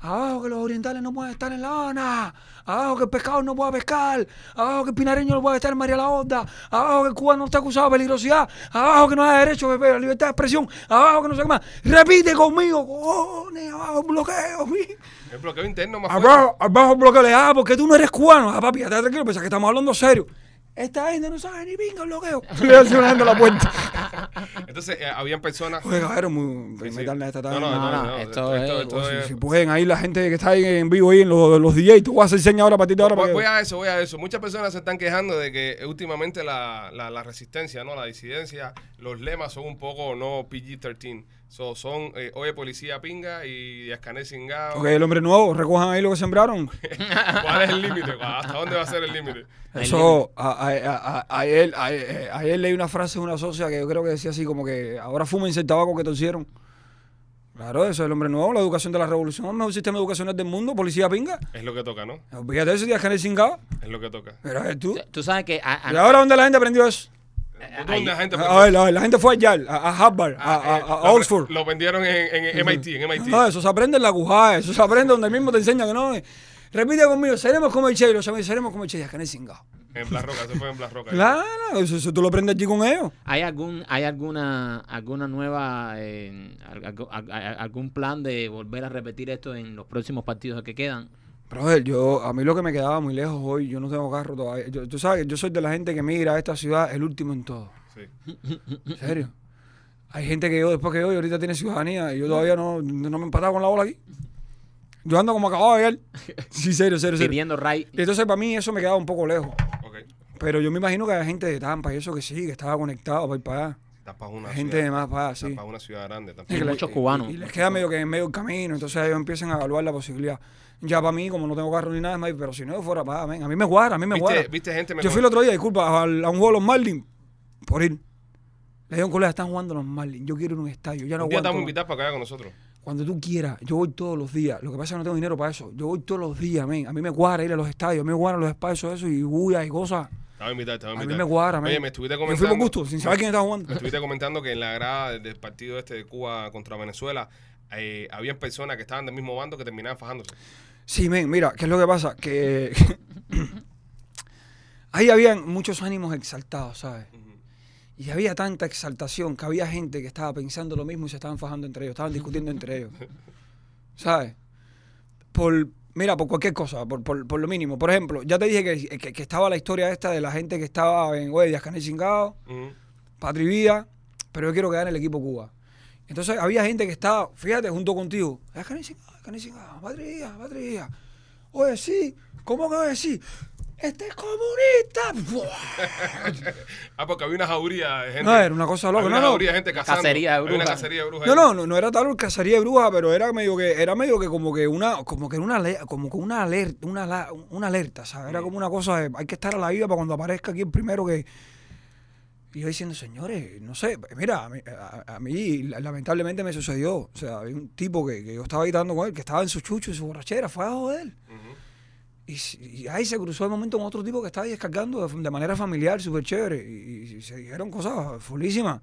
Abajo que los orientales no pueden estar en La Habana. Abajo que el pescado no pueda pescar. Abajo que el pinareño no puede estar en María la Horda. Abajo que Cuba no está acusado de peligrosidad. Abajo que no hay derecho a libertad de expresión. Abajo que no se qué más. Repite conmigo, cojones, abajo bloqueo. El bloqueo interno más fuerte. Abajo, abajo bloqueo. Ah, porque tú no eres cubano. Ah, papi, ya tranquilo, pensás que estamos hablando serio. Esta gente no sabe ni pinga bloqueo. Le cerrando a la puerta. Entonces, eh, habían personas. Oye, cabrón, muy sí, sí. metal esta tarde. No, no, no, no, Esto, esto, esto, es... Si, pueden, ahí la gente que está ahí en vivo, ahí en los, los DJs, tú vas a enseñar ahora para ti ahora. Voy, para voy a eso, voy a eso. Muchas personas se están quejando de que últimamente la, la, resistencia, ¿no? La disidencia, los lemas son un poco no PG-13. So, son eh, Oye Policía Pinga y Díaz Canel Ok, el hombre nuevo, recojan ahí lo que sembraron. ¿Cuál es el límite? ¿Hasta dónde va a ser el límite? Eso, a, eh, ayer, leí una frase de una socia que yo creo que decía así como que ahora fumen el tabaco que hicieron Claro, eso es el hombre nuevo, la educación de la revolución, el mejor sistema educacional del mundo, policía pinga. Es lo que toca, ¿no? Fíjate eso, Díaz Canel Es lo que toca. Pero tú. Tú ¿Y ahora dónde la gente aprendió eso? Eh, eh, a ver, ah, eh, la gente fue allá, a, a, ah, a Oxford. Lo vendieron en, en MIT, en MIT. No, ah, eso se aprende en la cujada, eso se aprende donde mismo te enseña que no. Repite conmigo, seremos como el Chelo, seremos como el Chelo, que no es cingado. En Blas Roca, se fue en Blas Roca. Claro, eso, eso, tú lo aprendes allí con ellos. ¿Hay algún, hay alguna, alguna nueva, eh, algún plan de volver a repetir esto en los próximos partidos que quedan? Pero yo, a mí lo que me quedaba muy lejos hoy, yo no tengo carro todavía. Yo, tú sabes, yo soy de la gente que mira a esta ciudad el último en todo. Sí. ¿En serio? Hay gente que yo, después que yo, ahorita tiene ciudadanía y yo todavía no, no me he empatado con la bola aquí. Yo ando como acabado de ayer. Sí, serio, serio, serio. Ray. Entonces, para mí eso me quedaba un poco lejos. Pero yo me imagino que hay gente de Tampa y eso que sí, que estaba conectado para ir para allá. Tampa una gente de más para allá, sí. Tampa es una ciudad grande. Y, muchos cubanos. Y, les queda medio que en medio del camino. Entonces ellos empiezan a evaluar la posibilidad. Ya para mí, como no tengo carro ni nada, pero si no, fuera para, a mí me guarda, a mí me ¿Viste, guarda. ¿Viste gente Yo fui el otro día, disculpa, a, un juego de los Marlins por ir. Le digo a un colega, están jugando los Marlins, yo quiero ir a un estadio, ya no Ya estamos invitados para acá con nosotros. Cuando tú quieras, yo voy todos los días. Lo que pasa es que no tengo dinero para eso. Yo voy todos los días, A mí me guarda ir a los estadios, a mí me guarda los espacios, eso, y bulla y cosas. invitado, estaba invitado. A mí me guarda, Oye, me estuviste Yo fui con gusto, sin saber quién estaba jugando. Me estuviste comentando que en la grada del- partido este de Cuba contra Venezuela eh, personas que estaban del mismo bando que terminaban fajándose. Sí, mira, ¿qué es lo que pasa? Que, ahí habían muchos ánimos exaltados, ¿sabes? Y había tanta exaltación que había gente que estaba pensando lo mismo y se estaban fajando entre ellos, estaban discutiendo entre ellos. ¿Sabes? Por, mira, por cualquier cosa, por, lo mínimo. Por ejemplo, ya te dije que, estaba la historia esta de la gente que estaba en Huellas, Canel Chingado, uh Patri Vida, pero yo quiero quedar en el equipo Cuba. Entonces había gente que estaba, fíjate, junto contigo. Patria, ah, ah, ah, Oye, sí, ¿cómo que oye, sí? Este es comunista. ah, porque había una jauría de gente. No, era una cosa loca. Había una jauría de gente cazando. Cacería de brujas. una cacería de brujas. No, no, no, era tal cacería de brujas, pero era medio que, era medio que como que una, como que una como una alerta, una, una alerta, ¿sabes? Era como una cosa de, hay que estar a la vida para cuando aparezca aquí el primero que, y yo diciendo, señores, no sé, mira, a mí, lamentablemente me sucedió. O sea, había un tipo que, yo estaba gritando con él, que estaba en su chucho y su borrachera, fue a joder. y, ahí se cruzó el momento con otro tipo que estaba descargando de, manera familiar, súper chévere. Y, se dijeron cosas fulísimas.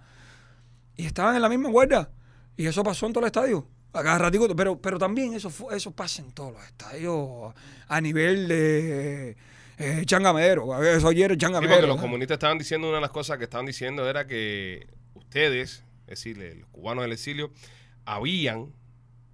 Y estaban en la misma guarda. Y eso pasó en todo el estadio. A cada pero, pero también eso, eso pasa en todos los estadios. A nivel de eh, changamero, eso ayer es changamero. los comunistas estaban diciendo, una de las cosas que estaban diciendo era que ustedes, es decir, los cubanos del exilio, habían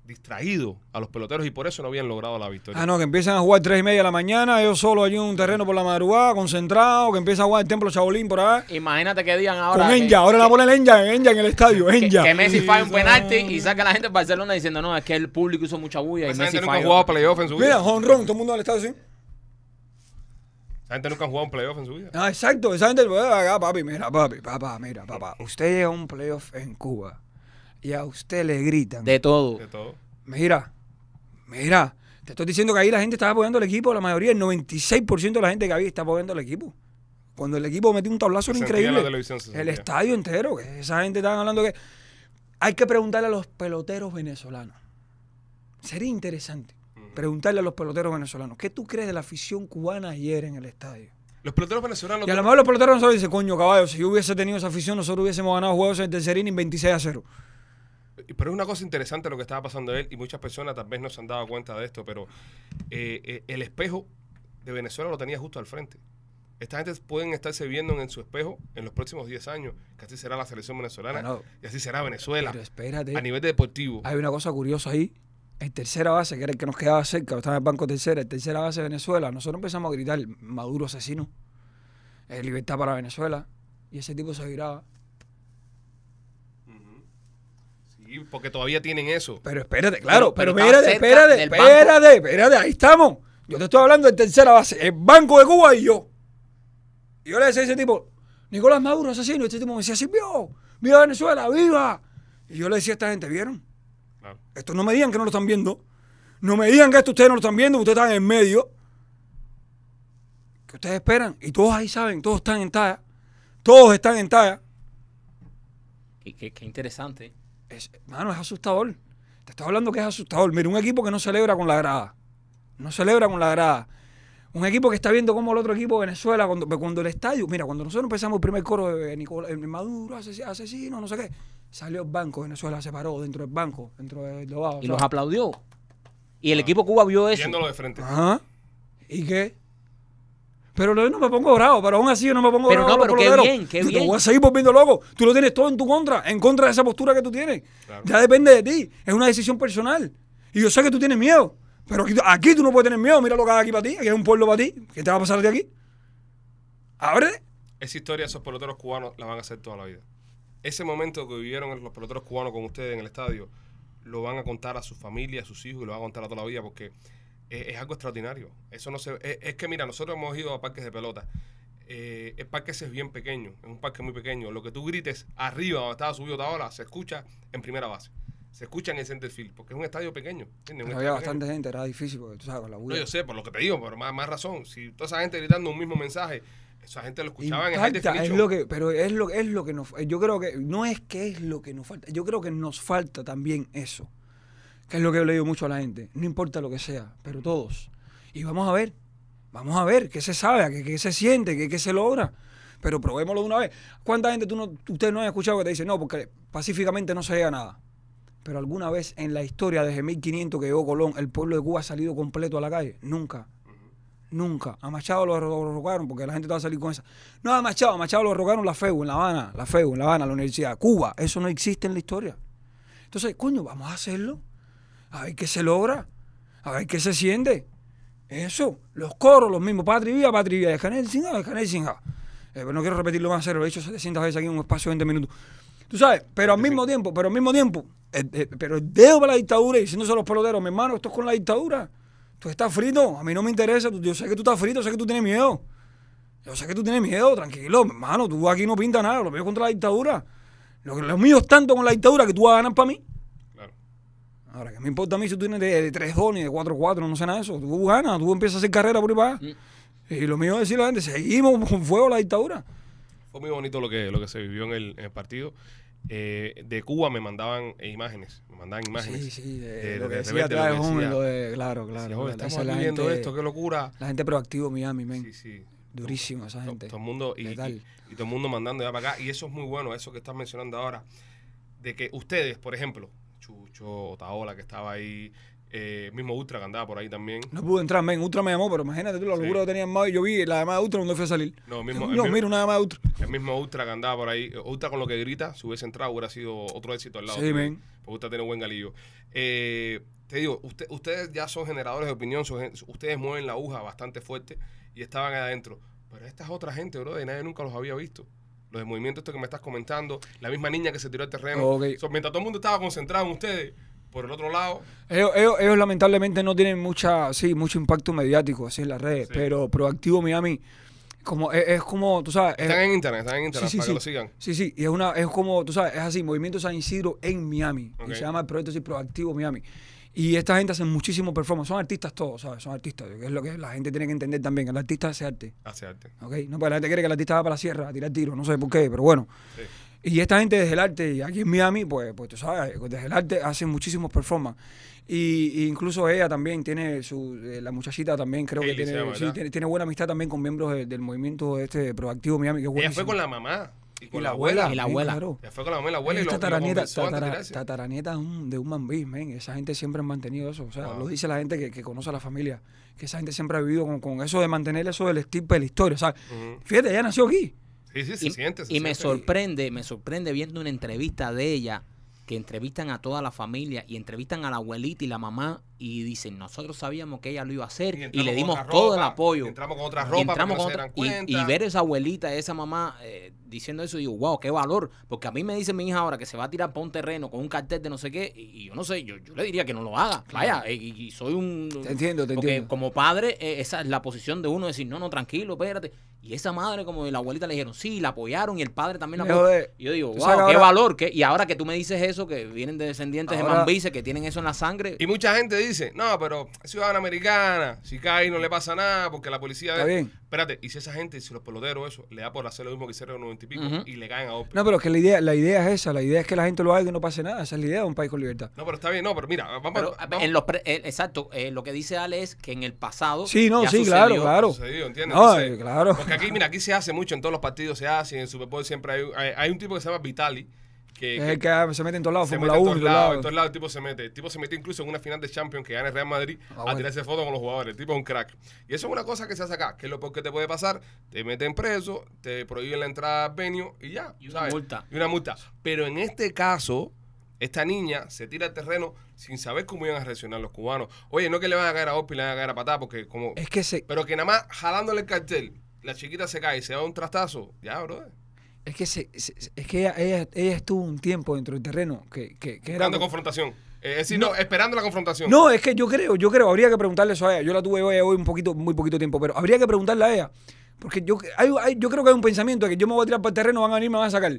distraído a los peloteros y por eso no habían logrado la victoria. Ah, no, que empiezan a jugar tres y media de la mañana, ellos solo en un terreno por la madrugada, concentrado, que empieza a jugar el Templo Chabolín por ahí. Imagínate que digan ahora. Con Enya, ahora la pone el Enya, en el estadio, Enya. Que, Messi falla un penalti y saca a la gente de Barcelona diciendo, no, es que el público hizo mucha bulla. y Messi gente playoff en su vida. Mira, honrón, todo el mundo al estadio sí la gente nunca ha jugado un playoff en su vida. Ah, exacto. Esa gente, papi, mira, papi, papá, mira, papá. Usted llega a un playoff en Cuba y a usted le gritan. De todo. De todo. Mira, mira. Te estoy diciendo que ahí la gente estaba apoyando al equipo, la mayoría, el 96% de la gente que había está apoyando al equipo. Cuando el equipo metió un tablazo increíble. el estadio entero, que esa gente estaba hablando que. Hay que preguntarle a los peloteros venezolanos. Sería interesante preguntarle a los peloteros venezolanos, ¿qué tú crees de la afición cubana ayer en el estadio? Los peloteros venezolanos. Y a lo mejor los peloteros venezolanos dicen, coño, caballo, si yo hubiese tenido esa afición, nosotros hubiésemos ganado juegos en tercer inning 26 a 0. Pero es una cosa interesante lo que estaba pasando él, y muchas personas tal vez no se han dado cuenta de esto, pero eh, eh, el espejo de Venezuela lo tenía justo al frente. Esta gente pueden estarse viendo en su espejo en los próximos 10 años, que así será la selección venezolana y así será Venezuela. Pero A nivel deportivo. Hay una cosa curiosa ahí el tercera base, que era el que nos quedaba cerca, estaba en el banco tercera, el tercera base de Venezuela, nosotros empezamos a gritar, Maduro asesino, libertad para Venezuela, y ese tipo se giraba. Sí, porque todavía tienen eso. Pero espérate, claro, pero, espera, espérate, espérate, espérate, espérate, ahí estamos. Yo te estoy hablando de tercera base, el Banco de Cuba y yo. Y yo le decía a ese tipo, Nicolás Maduro asesino, y este tipo me decía, sí, viva Venezuela, viva. Y yo le decía a esta gente, ¿vieron? Esto no me digan que no lo están viendo. No me digan que esto ustedes no lo están viendo, ustedes están en medio. Que ustedes esperan. Y todos ahí saben, todos están en talla. Todos están en talla. Qué, qué, interesante. Es, mano, es asustador. Te estoy hablando que es asustador. Mira, un equipo que no celebra con la grada. No celebra con la grada. Un equipo que está viendo cómo el otro equipo de Venezuela, cuando, cuando el estadio, mira, cuando nosotros empezamos el primer coro de Nicolás, Maduro, asesino, no sé qué salió el Banco Venezuela, se paró dentro del banco, dentro del lado Y los aplaudió. Y el ah. equipo Cuba vio eso. Viéndolo de frente. Ajá. ¿Y qué? Pero no me pongo bravo, pero aún así yo no me pongo bravo. Pero no, pero qué bien, qué bien. Te voy a seguir volviendo loco. Tú lo tienes todo en tu contra, en contra de esa postura que tú tienes. Ya depende de ti. Es una decisión personal. Y yo sé que tú tienes miedo. Pero aquí, tú no puedes tener miedo. Mira lo que hay aquí para ti. Aquí es un pueblo para ti. ¿Qué te va a pasar de aquí? Abre. Esa historia, esos peloteros cubanos la van a hacer toda la vida ese momento que vivieron los peloteros cubanos con ustedes en el estadio, lo van a contar a su familia, a sus hijos y lo van a contar a toda la vida porque es, algo extraordinario. Eso no se, es, que mira, nosotros hemos ido a parques de pelota. Eh, el parque ese es bien pequeño, es un parque muy pequeño. Lo que tú grites arriba donde estaba subido toda se escucha en primera base. Se escucha en el center field, porque es un estadio pequeño. había bastante gente, era difícil, porque tú sabes, con la bulla. yo sé, por lo que te digo, pero más, más razón. Si toda esa gente gritando un mismo mensaje, esa gente lo escuchaba el es lo que, Pero es lo, es lo que nos Yo creo que no es que es lo que nos falta. Yo creo que nos falta también eso. Que es lo que he leído mucho a la gente. No importa lo que sea, pero todos. Y vamos a ver. Vamos a ver qué se sabe, qué, se siente, qué, se logra pero probémoslo de una vez. ¿Cuánta gente tú no, usted no ha escuchado que te dice, no, porque pacíficamente no se llega a nada? Pero alguna vez en la historia desde 1500 que llegó Colón, el pueblo de Cuba ha salido completo a la calle. Nunca. Nunca. A Machado lo rogaron porque la gente te va salir con esa. No, a Machado, a Machado lo rogaron la FEU en La Habana, la FEU en La Habana, la Universidad, Cuba. Eso no existe en la historia. Entonces, coño, vamos a hacerlo. A ver qué se logra. A ver qué se siente. Eso. Los coros, los mismos. Patria patrivia, Patri Vida sin sin no quiero repetirlo más, cero. Lo he dicho 700 veces aquí en un espacio de 20 minutos. Tú sabes, pero al mismo tiempo, pero al mismo tiempo, eh, eh, pero el dedo para la dictadura y diciéndose a los peloteros, mi hermano, esto es con la dictadura tú estás frito, a mí no me interesa, yo sé que tú estás frito, yo sé que tú tienes miedo. Yo sé que tú tienes miedo, tranquilo, hermano, tú aquí no pintas nada, lo mío contra la dictadura. Lo, mío es tanto con la dictadura que tú vas a ganar para mí. Claro. Ahora, ¿qué me importa a mí si tú tienes de, tres 3-2 ni de 4-4? No sé nada de eso. Tú ganas, tú empiezas a hacer carrera por ahí para mm. Y lo mío es decirle a la gente, seguimos con fuego la dictadura. Fue muy bonito lo que, lo que se vivió en el partido. Eh, de Cuba me mandaban eh, imágenes, me mandaban imágenes. Sí, sí, de, lo que claro, claro. Oh, estamos viendo viviendo esto, qué locura. La gente proactiva Miami, men. Sí, sí. esa gente. Todo, mundo, y, todo el mundo mandando ya para acá. Y eso es muy bueno, eso que estás mencionando ahora. De que ustedes, por ejemplo, Chucho, Taola que estaba ahí, el eh, mismo Ultra que andaba por ahí también. No pude entrar, men. Ultra me llamó, pero imagínate tú la locura que tenía en y Yo vi la llamada de Ultra donde fui a salir. No, mira una llamada de Ultra. El mismo Ultra que andaba por ahí. Ultra con lo que grita, si hubiese entrado hubiera sido otro éxito al lado. Sí, men. Porque Ultra tiene buen galillo. Eh, te digo, ustedes ya son generadores de opinión, ustedes mueven la aguja bastante fuerte y estaban adentro. Pero esta es otra gente, bro, de nadie nunca los había visto los movimientos este que me estás comentando, la misma niña que se tiró al terreno. mientras todo el mundo estaba concentrado en ustedes, por el otro lado. Ellos, lamentablemente no tienen mucha, sí, mucho impacto mediático, así en las redes, pero Proactivo Miami como es, como, tú sabes. están en internet, están en internet sí, para que lo sigan. Sí, sí, y es, una, es como, tú sabes, es así: Movimiento San Isidro en Miami. Y se llama el proyecto Proactivo Miami. Y esta gente hace muchísimo performance. Son artistas todos, ¿sabes? Son artistas. es lo que la gente tiene que entender también. el artista hace arte. Hace arte. ¿Ok? No, pues la gente quiere que el artista va para la sierra a tirar tiros. No sé por qué, pero bueno. Y esta gente desde el arte, y aquí en Miami, pues, pues tú sabes, desde el arte hacen muchísimos performances. Y, incluso ella también tiene su, eh, la muchachita también creo que tiene, tiene, buena amistad también con miembros del movimiento este proactivo Miami. Que fue con la mamá. Y con la, abuela, Y la abuela. claro. fue con la mamá y la abuela. y de un manbis, men. Esa gente siempre ha mantenido eso. O sea, lo dice la gente que, conoce a la familia. Que esa gente siempre ha vivido con, eso de mantener eso del estirpe de la historia. O sea, fíjate, ella nació aquí y, me sorprende, me sorprende viendo una entrevista de ella que entrevistan a toda la familia y entrevistan a la abuelita y la mamá y dicen, nosotros sabíamos que ella lo iba a hacer y, le dimos todo el apoyo. Entramos con otra ropa. y, entramos con otra, y, y, ver esa abuelita, esa mamá eh, diciendo eso, digo, wow, qué valor. Porque a mí me dice mi hija ahora que se va a tirar por un terreno con un cartel de no sé qué, y, yo no sé, yo, le diría que no lo haga. Vaya, eh, y, soy un. Te entiendo, te como padre, eh, esa es la posición de uno, decir, no, no, tranquilo, espérate. Y esa madre, como la abuelita le dijeron, sí, la apoyaron y el padre también la apoyó. yo digo, wow, qué valor. que Y ahora que tú me dices eso, que vienen de descendientes de Mambice, que tienen eso en la sangre. Y mucha gente dice, dice, no, pero es ciudadana americana, si cae no le pasa nada porque la policía... Está bien. Espérate, y si esa gente, si los peloteros eso, le da por hacer lo mismo que hicieron en los 90 y pico y le caen a otro. No, pero es que la idea, la idea es esa, la idea es que la gente lo haga y no pase nada, esa es la idea de un país con libertad. No, pero está bien, no, pero mira, vamos, a... En los eh, Exacto, eh, lo que dice Ale es que en el pasado... Sí, no, sí, claro, claro. ¿entiendes? Eh, claro. Porque aquí, mira, aquí se hace mucho, en todos los partidos se hace, en el Super Bowl siempre hay, hay, hay un tipo que se llama Vitali, que, es el que se mete en todos lados, Fórmula 1. En todos lados, en todos lados el tipo se mete. El tipo se mete incluso en una final de Champions que gana el Real Madrid ah, A tirar a tirarse fotos con los jugadores. El tipo es un crack. Y eso es una cosa que se hace acá, que es lo peor que te puede pasar. Te meten preso, te prohíben la entrada al venio y ya. Y una multa. Y una multa. Pero en este caso, esta niña se tira al terreno sin saber cómo iban a reaccionar los cubanos. Oye, no que le van a caer a Opi, le van a caer a patada, porque como. Es que sí. Pero que nada más jalándole el cartel, la chiquita se cae y se da un trastazo. Ya, brother. Es que, es que ella, estuvo un tiempo dentro del terreno que, que, confrontación. Es eh, eh, decir, no, esperando la confrontación. No, es que yo creo, yo creo, habría que preguntarle eso a ella. Yo la tuve hoy, hoy un poquito, muy poquito tiempo, pero habría que preguntarle a ella porque yo, hay, yo creo que hay un pensamiento de que yo me voy a tirar para el terreno, van a venir, me van a sacar.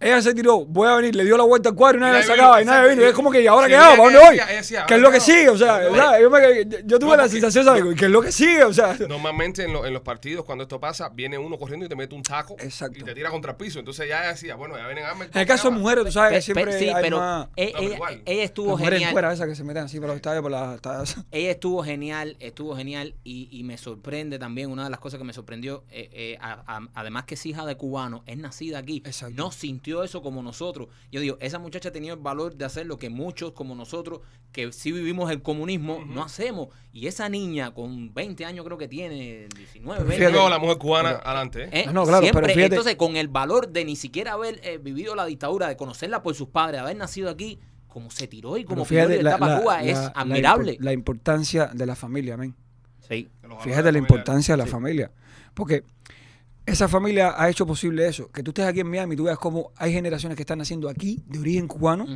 Ella se tiró, voy a venir, le dio la vuelta al cuadro y nadie la sacaba, y nadie vino. Es como que, ¿ahora sí, qué hago? ¿Para dónde voy? ¿Qué es lo que sigue? O sea, yo, me, yo tuve la sensación, ¿sabes? es lo que sigue? O sea. Normalmente en, los partidos, cuando esto pasa, viene uno corriendo y te mete un taco y te tira contra el piso. Entonces ya decía, bueno, ya vienen a En el caso de mujeres, tú sabes que siempre. hay pero, más... E, ella, estuvo genial. fuera esas que se meten así por los estadios, por las. Ella estuvo genial, estuvo genial y me sorprende también, una de las cosas que me sorprendió eh, eh, además que es hija de cubano, es nacida aquí, no sintió eso como nosotros. Yo digo, esa muchacha ha tenido el valor de hacer lo que muchos como nosotros, que si vivimos el comunismo, no hacemos. Y esa niña con 20 años creo que tiene, 19, 20 la mujer cubana eh, adelante. siempre, Entonces, con el valor de ni siquiera haber vivido la dictadura, de conocerla por sus padres, haber nacido aquí, como se tiró y como fíjate, la, la, Cuba, es admirable. La, importancia de la familia, amén. Fíjate la, importancia de la familia. Porque esa familia ha hecho posible eso. Que tú estés aquí en Miami y tú veas cómo hay generaciones que están naciendo aquí de origen cubano.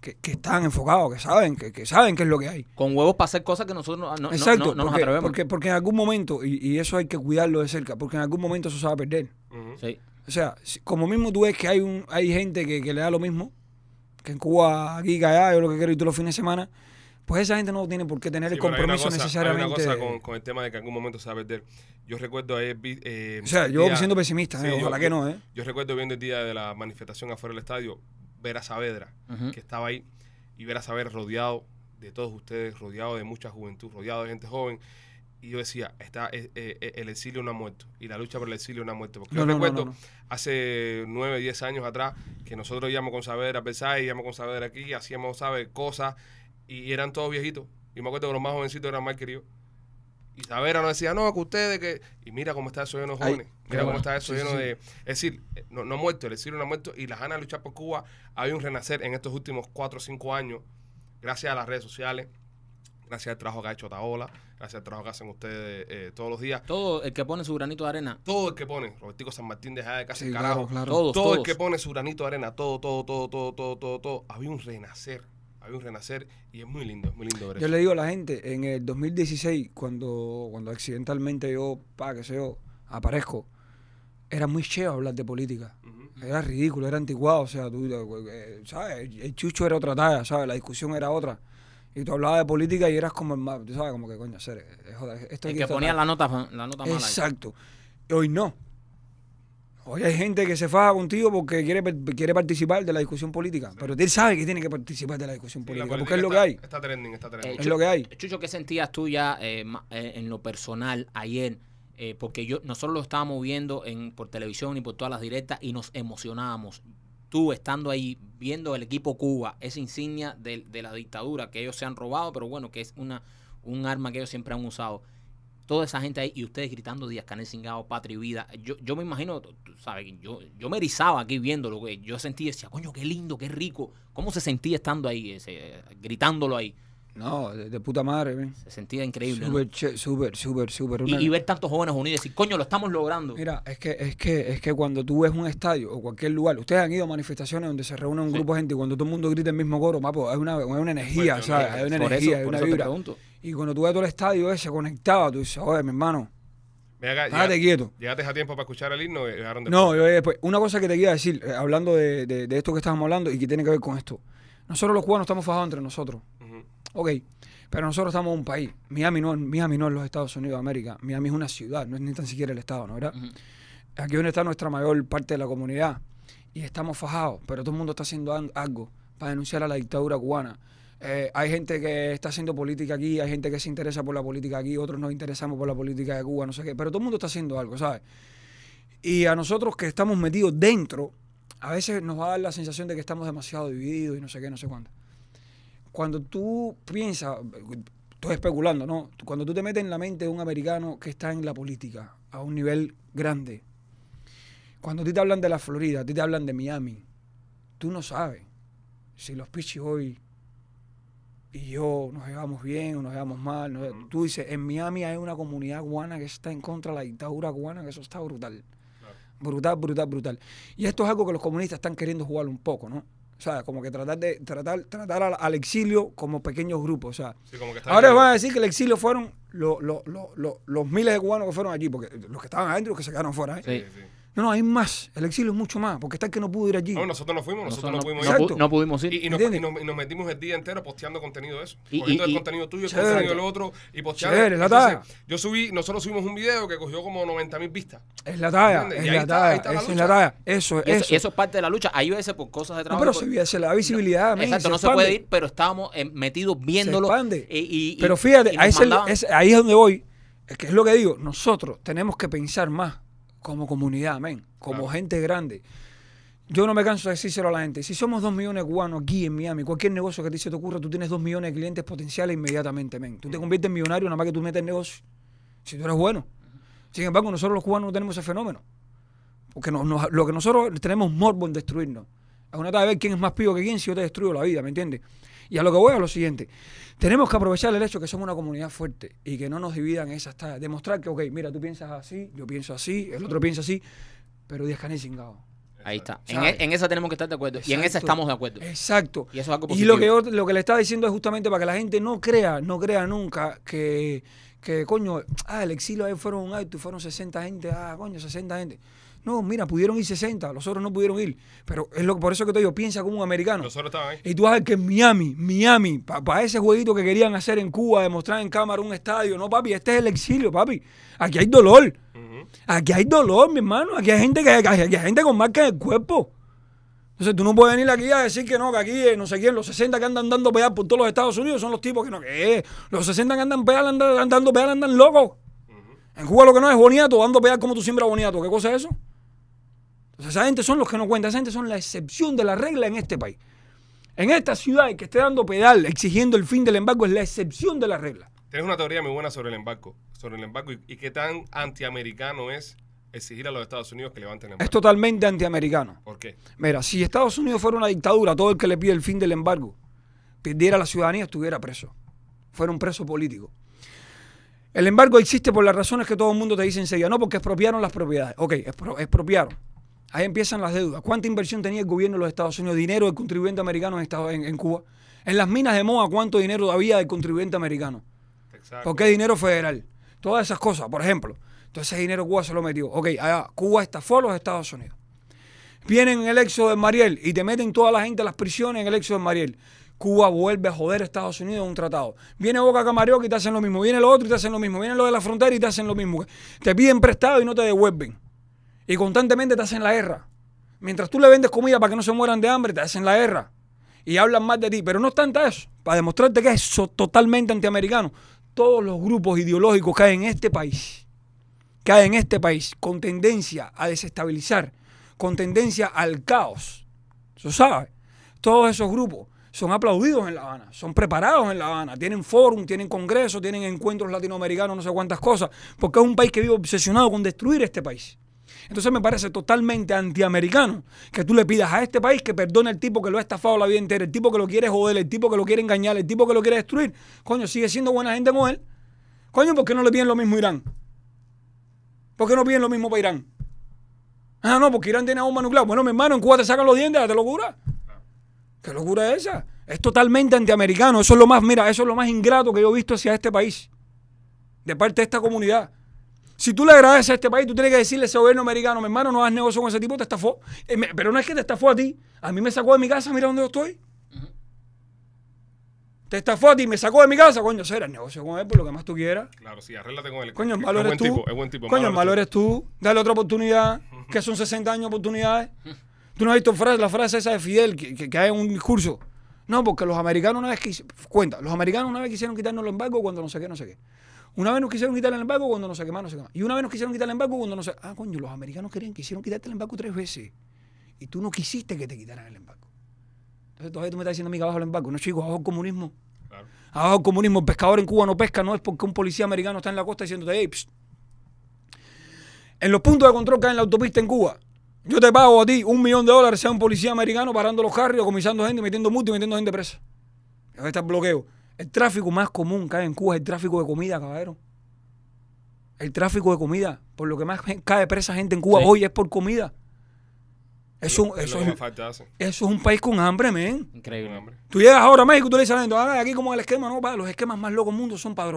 Que, están enfocados, que saben, que, saben qué es lo que hay. Con huevos para hacer cosas que nosotros no, nos atrevemos. Porque, porque en algún momento, y, eso hay que cuidarlo de cerca, porque en algún momento eso se va a perder. O sea, como mismo tú ves que hay un, hay gente que, le da lo mismo, que en Cuba, aquí, allá, yo lo que quiero y todos los fines de semana, pues esa gente no tiene por qué tener el compromiso necesariamente. con, el tema de que en algún momento se va a perder. Yo recuerdo eh, o sea, yo siendo pesimista, eh, ojalá que no, ¿eh? Yo recuerdo viendo el día de la manifestación afuera del estadio, ver a Saavedra, que estaba ahí, y ver a Saavedra rodeado de todos ustedes, rodeado de mucha juventud, rodeado de gente joven. Y yo decía, está eh, el exilio no ha muerto, y la lucha por el exilio no ha muerto. Porque yo recuerdo hace nueve, diez años atrás que nosotros íbamos con Saavedra a pensar, íbamos con Saavedra aquí, hacíamos, ¿sabes?, cosas y eran todos viejitos. Y me acuerdo que los más jovencitos eran más queridos. Y Savera nos decía, no, que ustedes que... Y mira cómo está eso lleno de jóvenes. mira cómo está eso lleno de... Es decir, no, no muerto, el no muerto. Y las ganas de luchar por Cuba, había un renacer en estos últimos cuatro o cinco años, gracias a las redes sociales, gracias al trabajo que ha hecho Taola, gracias al trabajo que hacen ustedes todos los días. Todo el que pone su granito de arena. Todo el que pone, Robertico San Martín de Casa Carajo. todo el que pone su granito de arena, todo, todo, todo, todo, todo, todo, todo. Había un renacer había un renacer y es muy lindo, es muy lindo ver Yo le digo a la gente, en el 2016, cuando, cuando accidentalmente yo, para que sé yo, aparezco, era muy cheo hablar de política. Era ridículo, era anticuado, o sea, tú, eh, ¿sabes? El chucho era otra talla, ¿sabes? La discusión era otra. Y tú hablabas de política y eras como el más, tú sabes, como que coño, hacer, eh, joder, que ponía la nota, la nota mala. Exacto. Hoy no. Oye, hay gente que se faja contigo porque quiere, quiere participar de la discusión política, pero él sabe que tiene que participar de la discusión política, porque es lo que hay. Está trending, está trending. es lo que hay. Chucho, ¿qué sentías tú ya eh, eh, en lo personal ayer? Eh, porque yo nosotros lo estábamos viendo en, por televisión y por todas las directas y nos emocionábamos. Tú estando ahí viendo el equipo Cuba, esa insignia de, de la dictadura que ellos se han robado, pero bueno, que es una, un arma que ellos siempre han usado toda esa gente ahí y ustedes gritando Díaz Canel Singado, Patria y Vida. Yo, yo me imagino, ¿sabes? Yo, yo me erizaba aquí viendo lo que yo sentía, decía, coño, qué lindo, qué rico. ¿Cómo se sentía estando ahí, ese, gritándolo ahí? No, de, puta madre. Se sentía increíble. Súper, súper, súper, Y, ver tantos jóvenes unidos y decir, coño, lo estamos logrando. Mira, es que, es que, es que cuando tú ves un estadio o cualquier lugar, ustedes han ido a manifestaciones donde se reúne un grupo de gente y cuando todo el mundo grita el mismo coro, mapo, es una, pues energía, ¿sabes? una energía, una vibra. Y cuando tú vas todo el estadio, se conectaba. Tú dices, oye, mi hermano, Déjate quieto. ¿Llegaste a tiempo para escuchar el himno? Eh, no, yo, pues, una cosa que te quería decir, eh, hablando de, esto que estábamos hablando y que tiene que ver con esto. Nosotros los cubanos estamos fajados entre nosotros. Ok, pero nosotros estamos en un país. Miami no, Miami no es los Estados Unidos de América. Miami es una ciudad, no es ni tan siquiera el Estado, ¿no verdad? Aquí es donde está nuestra mayor parte de la comunidad. Y estamos fajados, pero todo el mundo está haciendo algo para denunciar a la dictadura cubana eh, hay gente que está haciendo política aquí, hay gente que se interesa por la política aquí, otros nos interesamos por la política de Cuba, no sé qué, pero todo el mundo está haciendo algo, ¿sabes? Y a nosotros que estamos metidos dentro, a veces nos va a dar la sensación de que estamos demasiado divididos y no sé qué, no sé cuánto. Cuando tú piensas, estoy especulando, ¿no? Cuando tú te metes en la mente de un americano que está en la política a un nivel grande, cuando a ti te hablan de la Florida, a ti te hablan de Miami, tú no sabes si los Pichi hoy y yo nos llevamos bien o nos llevamos mal. Tú dices, en Miami hay una comunidad guana que está en contra de la dictadura cubana, que eso está brutal. Brutal, brutal, brutal. Y esto es algo que los comunistas están queriendo jugar un poco, ¿no? O sea, como que tratar de tratar, tratar al, exilio como pequeños grupos. O sea, ahora van a decir que el exilio fueron los, los, los, los miles de guanos que fueron allí, porque los que estaban adentro los que se quedaron fuera. ¿eh? Sí, sí. No, no, hay más. El exilio es mucho más, porque está el que no pudo ir allí. No, nosotros no fuimos, nosotros, no, pudimos ir. No, pudimos ir. Y, nos, metimos el día entero posteando contenido de eso. Y, el contenido tuyo, el contenido del otro, y posteando. Chévere, la talla. Yo subí, nosotros subimos un video que cogió como 90 mil vistas. Es la talla, es la talla, es la talla. Eso, es. Y eso es parte de la lucha. Hay veces por cosas de trabajo. No, pero se, por... la visibilidad. exacto, no se puede ir, pero estábamos eh, metidos viéndolo. Y, pero fíjate, ahí es donde voy. Es que es lo que digo, nosotros tenemos que pensar más como comunidad, amén, como gente grande. Yo no me canso de decírselo a la gente. Si somos dos millones de cubanos aquí en Miami, cualquier negocio que a ti se te ocurra, tú tienes dos millones de clientes potenciales inmediatamente, men. Tú te mm. conviertes en millonario nada más que tú metes negocio. Si tú eres bueno. Sin embargo, nosotros los cubanos no tenemos ese fenómeno. Porque lo que nosotros tenemos morbo en destruirnos. Es una de ver quién es más pío que quién si yo te destruyo la vida, ¿me entiendes? Y a lo que voy es lo siguiente. Tenemos que aprovechar el hecho que somos una comunidad fuerte y que no nos dividan esas tallas. Demostrar que, ok, mira, tú piensas así, yo pienso así, el otro piensa así, pero diez Ahí está. E, en, esa tenemos que estar de acuerdo. Y en esa estamos de acuerdo. Exacto. Y eso es Y lo que, lo que le estaba diciendo es justamente para que la gente no crea, no crea nunca que, que coño, ah, el exilio ahí fueron un acto y fueron 60 gente, ah, coño, 60 gente. No, mira, pudieron ir 60, los otros no pudieron ir. Pero es lo por eso que te digo, piensa como un americano. Los otros estaban ahí. Y tú vas a ver que en Miami, Miami, para ese jueguito que querían hacer en Cuba, demostrar en cámara un estadio. No, papi, este es el exilio, papi. Aquí hay dolor. Aquí hay dolor, mi hermano. Aquí hay gente que hay gente con marca en el cuerpo. Entonces tú no puedes venir aquí a decir que no, que aquí eh, no sé quién, los 60 que andan dando pedal por todos los Estados Unidos son los tipos que no, que eh, los 60 que andan pedal, andan, dando pedal, andan locos. En Cuba lo que no es boniato, dando pedal como tú siembra boniato. ¿Qué cosa es eso? sea, esa gente son los que no cuentan, esa gente son la excepción de la regla en este país. En esta ciudad que esté dando pedal exigiendo el fin del embargo es la excepción de la regla. Tienes una teoría muy buena sobre el embargo, sobre el embargo y, qué tan antiamericano es exigir a los Estados Unidos que levanten el embargo. Es totalmente antiamericano. ¿Por qué? Mira, si Estados Unidos fuera una dictadura, todo el que le pide el fin del embargo perdiera la ciudadanía estuviera preso. Fuera un preso político. El embargo existe por las razones que todo el mundo te dice enseguida. No, porque expropiaron las propiedades. Ok, expropiaron. Ahí empiezan las deudas. ¿Cuánta inversión tenía el gobierno de los Estados Unidos? Dinero del contribuyente americano en, en, Cuba. En las minas de Moa, ¿cuánto dinero había del contribuyente americano? Exacto. ¿Por qué dinero federal? Todas esas cosas, por ejemplo. Entonces ese dinero Cuba se lo metió. Ok, allá, Cuba estafó a los Estados Unidos. Vienen en el éxodo de Mariel y te meten toda la gente a las prisiones en el éxodo de Mariel. Cuba vuelve a joder a Estados Unidos en un tratado. Viene Boca Camarioca y te hacen lo mismo. Viene lo otro y te hacen lo mismo. Viene lo de la frontera y te hacen lo mismo. Te piden prestado y no te devuelven. Y constantemente te hacen la guerra. Mientras tú le vendes comida para que no se mueran de hambre, te hacen la guerra. Y hablan más de ti. Pero no es tanto eso. Para demostrarte que es totalmente antiamericano. Todos los grupos ideológicos que hay en este país, que hay en este país, con tendencia a desestabilizar, con tendencia al caos. Eso sabe. Todos esos grupos son aplaudidos en La Habana, son preparados en La Habana, tienen forum, tienen congresos, tienen encuentros latinoamericanos, no sé cuántas cosas, porque es un país que vive obsesionado con destruir este país. Entonces me parece totalmente antiamericano que tú le pidas a este país que perdone al tipo que lo ha estafado la vida entera, el tipo que lo quiere joder, el tipo que lo quiere engañar, el tipo que lo quiere destruir. Coño, sigue siendo buena gente con él. Coño, ¿por qué no le piden lo mismo a Irán? ¿Por qué no piden lo mismo para Irán? Ah, no, porque Irán tiene agua nuclear. Bueno, mi hermano, en Cuba te sacan los dientes, ¿Qué locura. ¿Qué locura es esa? Es totalmente antiamericano. Eso es lo más, mira, eso es lo más ingrato que yo he visto hacia este país. De parte de esta comunidad. Si tú le agradeces a este país, tú tienes que decirle a ese gobierno americano, mi hermano, no hagas negocio con ese tipo, te estafó. Eh, pero no es que te estafó a ti. A mí me sacó de mi casa, mira dónde yo estoy. Te estafó a ti, me sacó de mi casa, coño, será el negocio con él por lo que más tú quieras. Claro, sí, arréglate con él. Coño, malo es eres tú. Tipo, es buen tipo, coño, malo eres tú. Dale otra oportunidad, que son 60 años de oportunidades. Tú no has visto la frase esa de Fidel, que, hay en un discurso. No, porque los americanos una vez cuenta, los americanos una vez quisieron quitarnos los embargos cuando no sé qué, no sé qué. Una vez nos quisieron quitar el embargo cuando nos quemaron, no se quemaron. Y una vez nos quisieron quitar el embargo cuando no nos Ah, coño, los americanos querían, quisieron quitarte el embargo tres veces. Y tú no quisiste que te quitaran el embargo. Entonces todavía tú me estás diciendo a abajo el embargo. No, chicos, abajo el comunismo. Abajo el comunismo. El pescador en Cuba no pesca, no es porque un policía americano está en la costa diciéndote, hey, En los puntos de control que hay en la autopista en Cuba, yo te pago a ti un millón de dólares, sea un policía americano parando los carros, comisando gente, metiendo multa y metiendo gente presa. Ahí está el bloqueo. El tráfico más común que hay en Cuba es el tráfico de comida, caballero. El tráfico de comida. Por lo que más cae presa gente en Cuba hoy es por comida. Eso, es, un país con hambre, men. Increíble. Tú llegas ahora a México y tú le dices ah, aquí como el esquema, no, los esquemas más locos del mundo son para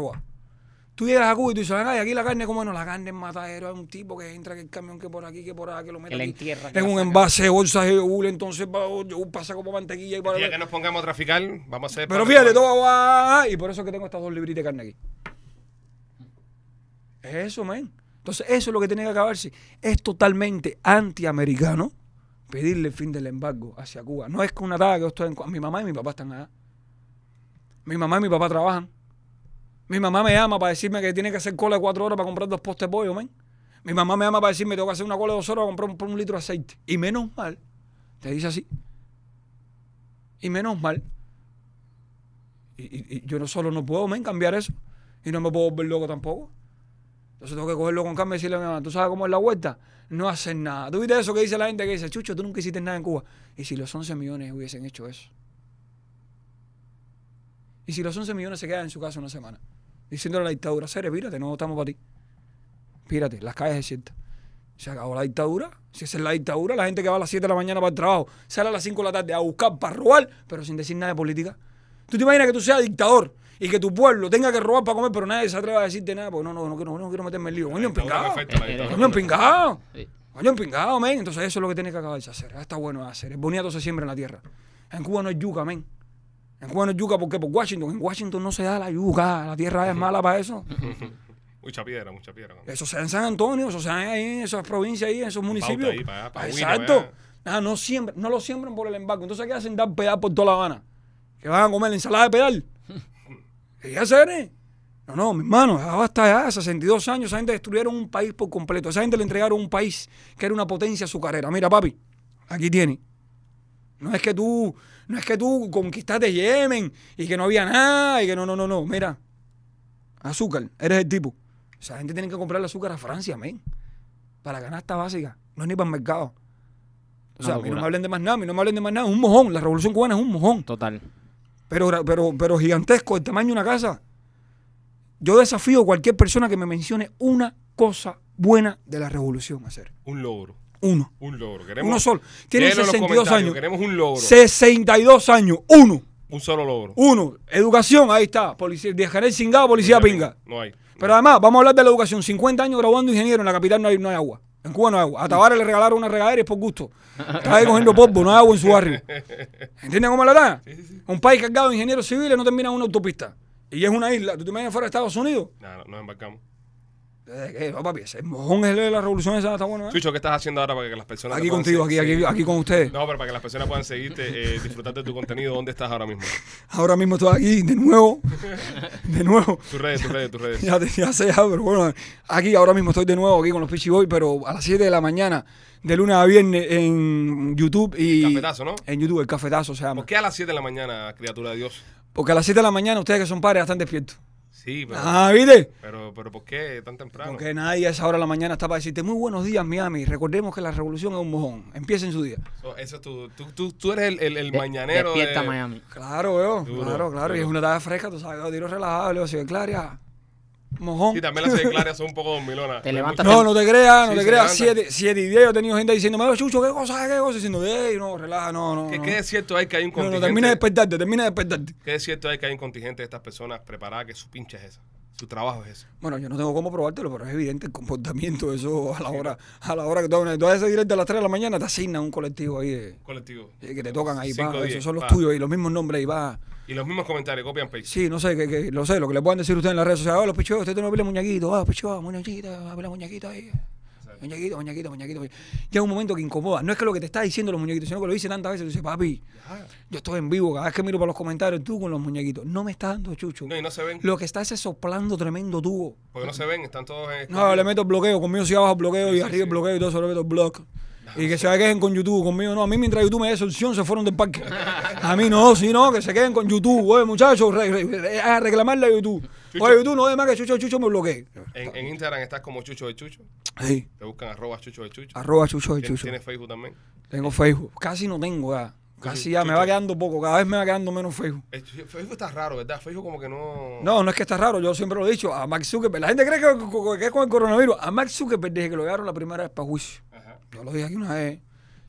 Tú llegas a Cuba y tú dices, venga, aquí la carne, ¿cómo no? La carne es matadero, es un tipo que entra que el camión que por aquí, que por allá, que lo mete. Que En un envase de bolsas de yogur, entonces un oh, pasa como mantequilla y para. que nos pongamos a traficar, vamos a hacer. Pero fíjate, todo va. Ah, y por eso que tengo estas dos libritas de carne aquí. Es eso, man. Entonces, eso es lo que tiene que acabarse. Es totalmente antiamericano pedirle el fin del embargo hacia Cuba. No es con una tarde que estoy en. Mi mamá y mi papá están allá. Mi mamá y mi papá trabajan mi mamá me llama para decirme que tiene que hacer cola de cuatro horas para comprar dos postes de pollo, men. Mi mamá me llama para decirme que tengo que hacer una cola de dos horas para comprar un, litro de aceite. Y menos mal, te dice así. Y menos mal. Y, yo no solo no puedo, men, cambiar eso. Y no me puedo volver loco tampoco. Entonces tengo que cogerlo con calma y decirle a mi mamá, ¿tú sabes cómo es la vuelta? No hacen nada. ¿Tú viste eso que dice la gente que dice, Chucho, tú nunca hiciste nada en Cuba? ¿Y si los 11 millones hubiesen hecho eso? ¿Y si los 11 millones se quedan en su casa una semana? diciéndole a la dictadura, Ceres, pírate, no estamos para ti. Pírate, las calles cierta. Se acabó la dictadura. Si esa es la dictadura, la gente que va a las 7 de la mañana para el trabajo sale a las 5 de la tarde a buscar para robar, pero sin decir nada de política. ¿Tú te imaginas que tú seas dictador y que tu pueblo tenga que robar para comer, pero nadie se atreva a decirte nada? Porque no, no, no, quiero, no quiero meterme en lío. Coño, pingado. Coño, pingado. Coño, pingado men. Entonces eso es lo que tiene que acabar de hacer. Ah, está bueno hacer. Es bonito se siembra en la tierra. En Cuba no hay yuca, men. En Juan ¿por qué? Por Washington. En Washington no se da la yuca, la tierra es mala para eso. Mucha piedra, mucha piedra. Eso se en San Antonio, eso se ahí en esas provincias, ahí en esos municipios. Ah, exacto. Ah, no, no lo siembran por el embargo. Entonces, ¿qué hacen? Dar pedal por toda La Habana. Que van a comer la ensalada de pedal. ¿Qué hacer? Eh? No, no, mi hermano, basta ya, 62 años, esa gente destruyeron un país por completo. Esa gente le entregaron un país que era una potencia su carrera. Mira, papi, aquí tiene no es que tú, no es que tú conquistaste Yemen y que no había nada y que no, no, no, no. Mira, azúcar, eres el tipo. O sea, la gente tiene que comprar el azúcar a Francia, amén. Para la canasta básica. No es ni para el mercado. O sea, no, no me hablen de más nada, a no me hablen de más nada. Es un mojón. La revolución cubana es un mojón. Total. Pero, pero, pero gigantesco, el tamaño de una casa. Yo desafío a cualquier persona que me mencione una cosa buena de la revolución hacer. Un logro. Uno. Un logro. uno solo. Tiene 62 años. Queremos un logro. 62 años. Uno. Un solo logro. Uno. Educación, ahí está. Policía, dejaré cingado, policía pinga. No hay. Pero además, vamos a hablar de la educación. 50 años graduando ingeniero, en la capital no hay, no agua. En Cuba no hay agua. A Tavares le regalaron una regadera por gusto. Está cogiendo polvo, no hay agua en su barrio. ¿Entienden cómo la da? Un país cargado de ingenieros civiles no termina una autopista. Y es una isla. ¿Tú te imaginas fuera de Estados Unidos? No, no, nos embarcamos. ¿Qué? Eh, eh, papi, ese mojón es el de la revolución esa, está bueno. ¿eh? Chucho, ¿qué estás haciendo ahora para que las personas. Aquí contigo, aquí, aquí, aquí con ustedes. No, pero para que las personas puedan seguirte, eh, de tu contenido, ¿dónde estás ahora mismo? Ahora mismo estoy aquí, de nuevo. De nuevo. Tus redes, tus redes, tus redes. Ya, ya sé, pero bueno, aquí ahora mismo estoy de nuevo aquí con los Pichi pero a las 7 de la mañana, de lunes a viernes, en YouTube y. El cafetazo, ¿no? En YouTube, el cafetazo se llama. ¿Por qué a las 7 de la mañana, criatura de Dios? Porque a las 7 de la mañana ustedes que son padres están despiertos. Sí, pero. Ah, ¿viste? Pero, pero ¿por qué tan temprano? Porque nadie a esa hora de la mañana está para decirte muy buenos días, Miami. Recordemos que la revolución es un mojón. en su día. eso es tú, tú, tú, eres el, el, el mañanero. Despierta de... Miami. Claro, veo. Claro, claro. Y es una tarde fresca, tú sabes, tiro relajado, o sea, claro, y también las declaraciones son un poco milona. Te levantas No, no te creas, no te creas. siete, y diez yo he tenido gente diciendo diciéndome, Chucho, ¿qué cosa? ¿Qué cosa? Diciendo, hey, no, relaja, no, no. ¿Qué, no. es cierto que hay un No, termina de despertarte, termina de despertarte. ¿Qué es cierto hay que hay un contingente de estas personas preparadas que su pinche es esa? Su trabajo es ese. Bueno, yo no tengo cómo probártelo, pero es evidente el comportamiento de eso a la hora, a la hora que tú haces ese directo a las 3 de la mañana, te asignan un colectivo ahí. colectivo. Eh, que te tocan ahí, pa, esos son los tuyos y los mismos nombres ahí, va. Y los mismos comentarios, copian paste. Sí, no sé, que, lo sé, lo que le puedan decir ustedes en las redes sociales. Oh, los pichos, usted no pila muñequito. Ah, pichos, ah, muñequita, pila muñequita ahí. Muñequito, muñequito, muñequito. Ya es un momento que incomoda. No es que lo que te está diciendo los muñequitos, sino que lo dice tantas veces. Tú dices, papi, yo estoy en vivo. Cada vez que miro para los comentarios, tú con los muñequitos. No me estás dando chucho. No, y no se ven. Lo que está es soplando tremendo tubo. Porque no se ven, están todos en. No, le meto bloqueo. Conmigo sí abajo bloqueo y arriba bloqueo y todo eso le meto bloqueo y que se quejen con YouTube. Conmigo no. A mí mientras YouTube me dé solución se fueron del parque. A mí no, si no, que se queden con YouTube. Oye, muchachos, a reclamarle a YouTube. Oye, YouTube no más que Chucho de Chucho me bloqueé. En, en, Instagram estás como Chucho de Chucho. Sí. Te buscan arroba Chucho de Chucho. Arroba Chucho de Chucho. ¿Tienes Facebook también? Tengo Facebook. Casi no tengo ya. Ah. Casi ya, ah, me va quedando poco, cada vez me va quedando menos Facebook. Eh, Facebook está raro, ¿verdad? Facebook como que no... No, no es que está raro, yo siempre lo he dicho, a Max Zuckerberg. La gente cree que, es con el coronavirus. A Max Zuckerberg desde que lo llevaron la primera vez para juicio yo lo dije aquí una vez.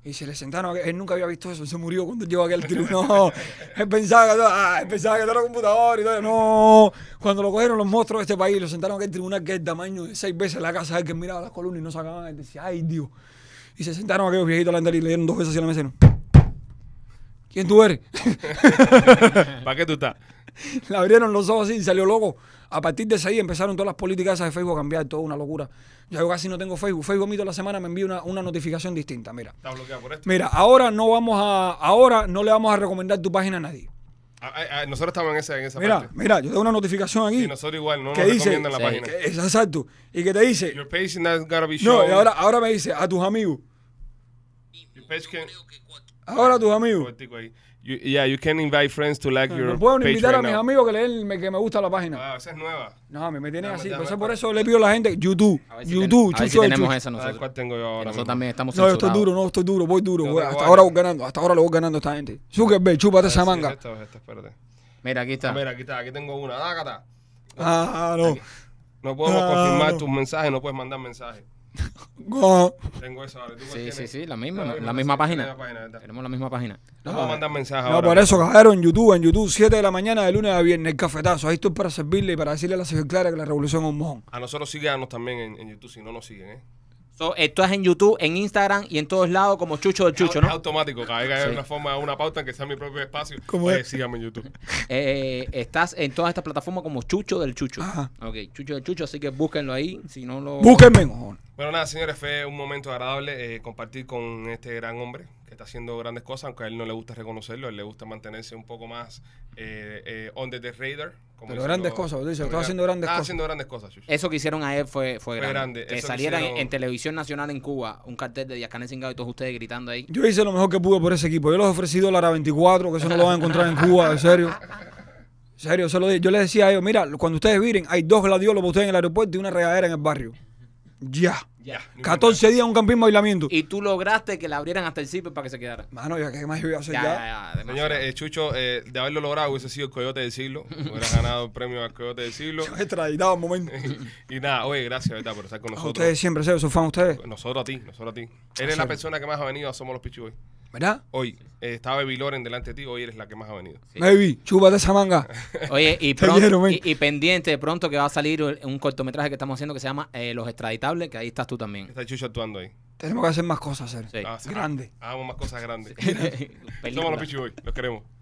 Y se le sentaron, él nunca había visto eso, se murió cuando llegó aquel tribunal. él pensaba que, ah, él pensaba que era computador y todo. No, cuando lo cogieron los monstruos de este país, lo sentaron aquí aquel tribunal que es el tamaño de seis veces la casa, él que miraba las columnas y no sacaban, él decía, ay Dios. Y se sentaron aquellos viejitos a la y le dieron dos veces hacia la mesa. ¿Quién tú eres? ¿Para qué tú estás? Le abrieron los ojos así y salió loco. A partir de ahí empezaron todas las políticas esas de Facebook a cambiar, toda una locura. Ya yo casi no tengo Facebook. Facebook a mí toda la semana me envía una, notificación distinta. Mira. Está bloqueado por esto. Mira, ahora no vamos a, ahora no le vamos a recomendar tu página a nadie. Ah, ah, ah, nosotros estamos en esa, en mira, parte. Mira, yo tengo una notificación aquí. Y nosotros igual, no que nos recomiendan la página. exacto. Y que te dice. Your page not be No, ahora, ahora me dice a tus amigos. Ahora a tus amigos yeah, you can invite friends to like no, your no puedo invitar a mis amigos que leen que me gusta la página. Ah, esa es nueva. No, me, me tienen así. Por eso, por eso le pido a la gente YouTube, YouTube, ten, a tenemos esa nosotros. ¿Cuál tengo yo ahora? Nosotros también estamos No, yo estoy duro, no, estoy duro, voy duro. hasta ahora voy ganando, hasta ahora lo voy ganando a esta gente. Zuckerberg, chúpate esa manga. Mira, aquí está. Mira, aquí está, aquí tengo una. Dágata. Ah, no. No podemos ah, confirmar tus mensajes, no puedes mandar mensajes. Tengo eso sí, sí, sí, la misma, la, misma página. Tenemos la misma página. vamos a mandar mensajes. No, por eso, cajero, en YouTube, en YouTube, 7 de la mañana, de lunes a viernes, el cafetazo. Ahí estoy para servirle y para decirle a la clara que la revolución es un mojón. A nosotros síganos también en, en YouTube si no nos siguen, ¿eh? Estás esto es en YouTube, en Instagram y en todos lados como Chucho del Chucho, ¿no? Es automático, cada vez que hay una forma, una pauta en que sea mi propio espacio, ¿Cómo eh, es? síganme en YouTube. Eh, eh, estás en todas estas plataformas como Chucho del Chucho. Ajá. Ok, Chucho del Chucho, así que búsquenlo ahí, si no lo... Búsquenme. Bueno, nada, señores, fue un momento agradable eh, compartir con este gran hombre, está haciendo grandes cosas, aunque a él no le gusta reconocerlo, a él le gusta mantenerse un poco más on eh, eh, the, radar. Como Pero grandes cosas, dice, estaba haciendo grandes cosas. cosas. haciendo grandes cosas, Eso que hicieron a él fue, fue, grande. Que saliera en, Televisión Nacional en Cuba un cartel de Díaz Canel y todos ustedes gritando ahí. Yo hice lo mejor que pude por ese equipo. Yo les ofrecí dólar a 24, que eso no lo van a encontrar en Cuba, en serio. En serio, Yo les decía a ellos, mira, cuando ustedes viren, hay dos gladiolos ustedes en el aeropuerto y una regadera en el barrio. Ya. Ya. 14 días un campín bailamiento. Y tú lograste que la abrieran hasta el CIPE para que se quedara. Mano, ya que más yo iba a hacer ya. Señores, eh, Chucho, eh, de haberlo logrado hubiese sido el Coyote del Siglo. Hubiera ganado el premio al Coyote del Siglo. Yo he traído un momento. y, nada, oye, gracias, ¿verdad? Por estar con nosotros. ustedes siempre, ¿se fan ustedes? Nosotros a ti, nosotros a ti. Eres la persona que más ha venido a Somos los Pichuy. ¿verdad? Hoy. Eh, estaba Baby Loren delante de ti, hoy eres la que más ha venido. Baby, Baby, chúpate esa manga. Oye, y, pendiente de pronto que va a salir un cortometraje que estamos haciendo que se llama eh, Los Extraditables, que ahí estás tú también. Está Chucho actuando ahí. Tenemos que hacer más cosas, ser ah, Grande. Hagamos más cosas grandes. Somos los pichos hoy, los queremos.